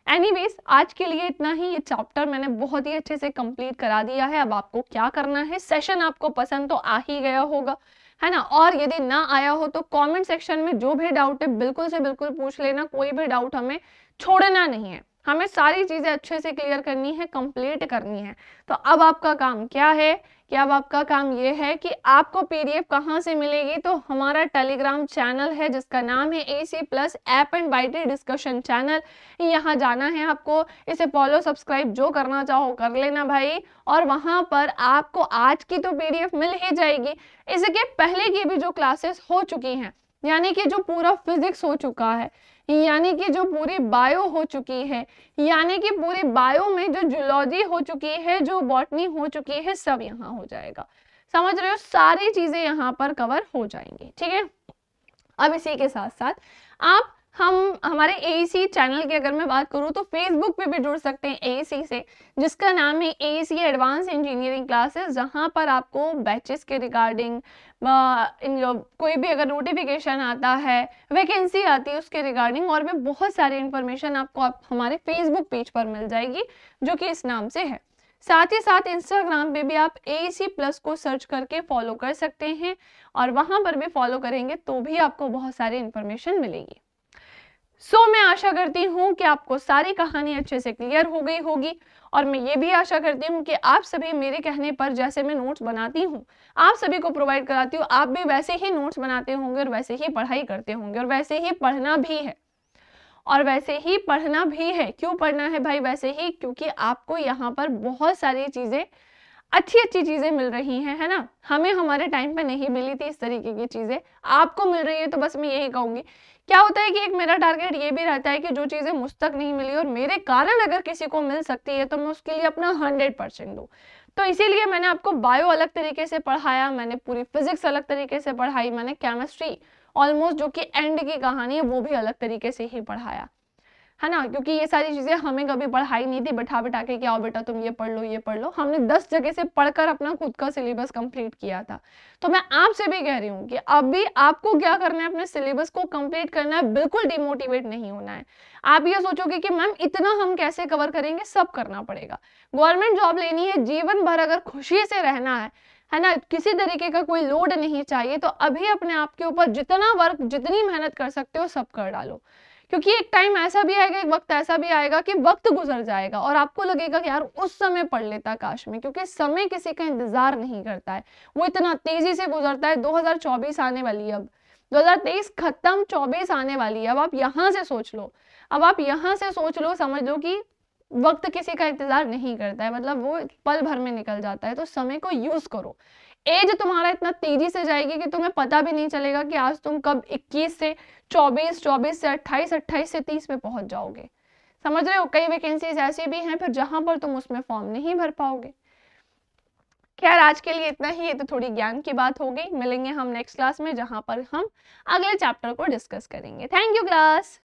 एनीवेज आज के लिए इतना ही ये चैप्टर मैंने बहुत ही अच्छे से कंप्लीट करा दिया है अब आपको क्या करना है सेशन आपको पसंद तो आ ही गया होगा है ना और यदि ना आया हो तो कमेंट सेक्शन में जो भी डाउट है बिल्कुल से बिल्कुल पूछ लेना कोई भी डाउट हमें छोड़ना नहीं है हमें सारी चीज़ें अच्छे से क्लियर करनी है कंप्लीट करनी है तो अब आपका काम क्या है कि अब आपका काम ये है कि आपको पीडीएफ कहाँ से मिलेगी तो हमारा टेलीग्राम चैनल है जिसका नाम है A C plus app and बाइटी डिस्कशन चैनल यहाँ जाना है आपको इसे फॉलो सब्सक्राइब जो करना चाहो कर लेना भाई और वहाँ पर आपको आज की तो पीडीएफ मिल ही जाएगी इसके पहले की भी जो क्लासेस हो चुकी हैं यानी कि जो पूरा फिजिक्स हो चुका है यानी कि जो पूरी बायो हो चुकी है यानी कि पूरी बायो में जो जूलॉजी हो चुकी है जो बॉटनी हो चुकी है सब यहाँ हो जाएगा समझ रहे हो सारी चीजें यहाँ पर कवर हो जाएंगी ठीक है अब इसी के साथ साथ आप हम हमारे ए चैनल की अगर मैं बात करूँ तो फेसबुक पे भी जुड़ सकते हैं ए से जिसका नाम है A C advance engineering classes जहाँ पर आपको बैचेस के रिगार्डिंग कोई भी अगर नोटिफिकेशन आता है वैकेंसी आती है उसके रिगार्डिंग और भी बहुत सारी इन्फॉर्मेशन आपको आप हमारे फेसबुक पेज पर मिल जाएगी जो कि इस नाम से है साथ ही साथ इंस्टाग्राम पे भी आप ए सी प्लस को सर्च करके फॉलो कर सकते हैं और वहाँ पर भी फॉलो करेंगे तो भी आपको बहुत सारी इन्फॉर्मेशन मिलेगी सो so, मैं आशा करती हूँ कि आपको सारी कहानी अच्छे से क्लियर हो गई होगी और मैं ये भी आशा करती हूँ कि आप सभी मेरे कहने पर जैसे मैं नोट्स बनाती हूँ आप सभी को प्रोवाइड कराती हूँ आप भी वैसे ही नोट्स बनाते होंगे और वैसे ही पढ़ाई करते होंगे और वैसे ही पढ़ना भी है और वैसे ही पढ़ना भी है क्यों पढ़ना है भाई वैसे ही क्योंकि आपको यहाँ पर बहुत सारी चीज़ें अच्छी अच्छी चीज़ें मिल रही हैं है ना हमें हमारे टाइम पर नहीं मिली थी इस तरीके की चीज़ें आपको मिल रही है तो बस मैं यही कहूँगी क्या होता है कि एक मेरा टारगेट ये भी रहता है कि जो चीज़ें मुझ तक नहीं मिली और मेरे कारण अगर किसी को मिल सकती है तो मैं उसके लिए अपना हंड्रेड परसेंट दूँ तो इसीलिए मैंने आपको बायो अलग तरीके से पढ़ाया मैंने पूरी फिजिक्स अलग तरीके से पढ़ाई मैंने केमिस्ट्री ऑलमोस्ट जो कि एंड की कहानी है वो भी अलग तरीके से ही पढ़ाया है ना क्योंकि ये सारी चीज़ें हमें कभी पढ़ाई नहीं थी बैठा बैठा के कि आओ बेटा तुम ये पढ़ लो ये पढ़ लो हमने दस जगह से पढ़कर अपना खुद का सिलेबस कंप्लीट किया था तो मैं आपसे भी कह रही हूँ कि अभी आपको क्या करना है अपने सिलेबस को कंप्लीट करना है बिल्कुल डिमोटिवेट नहीं होना है आप ये सोचोगे कि मैम इतना हम कैसे कवर करेंगे सब करना पड़ेगा गवर्नमेंट जॉब लेनी है जीवन भर अगर खुशी से रहना है है ना किसी तरीके का कोई लोड नहीं चाहिए तो अभी अपने आप के ऊपर जितना वर्क जितनी मेहनत कर सकते हो सब कर डालो क्योंकि एक टाइम ऐसा भी आएगा एक वक्त ऐसा भी आएगा कि वक्त गुजर जाएगा और आपको लगेगा कि यार उस समय पढ़ लेता काश में क्योंकि समय किसी का इंतजार नहीं करता है वो इतना तेजी से गुजरता है 2024 आने वाली है अब 2023 खत्म 24 आने वाली है अब आप यहाँ से सोच लो अब आप यहाँ से सोच लो समझ लो कि वक्त किसी का इंतजार नहीं करता है मतलब वो पल भर में निकल जाता है तो समय को यूज करो एज तुम्हारा इतना तेजी से जाएगी कि तुम्हें पता भी नहीं चलेगा कि आज तुम कब 21 से 24 24 से 28 28 से 30 में पहुंच जाओगे समझ रहे हो कई वैकेंसीज ऐसी भी हैं फिर जहां पर तुम उसमें फॉर्म नहीं भर पाओगे खैर आज के लिए इतना ही ये तो थोड़ी ज्ञान की बात हो गई मिलेंगे हम नेक्स्ट क्लास में जहां पर हम अगले चैप्टर को डिस्कस करेंगे थैंक यू क्लास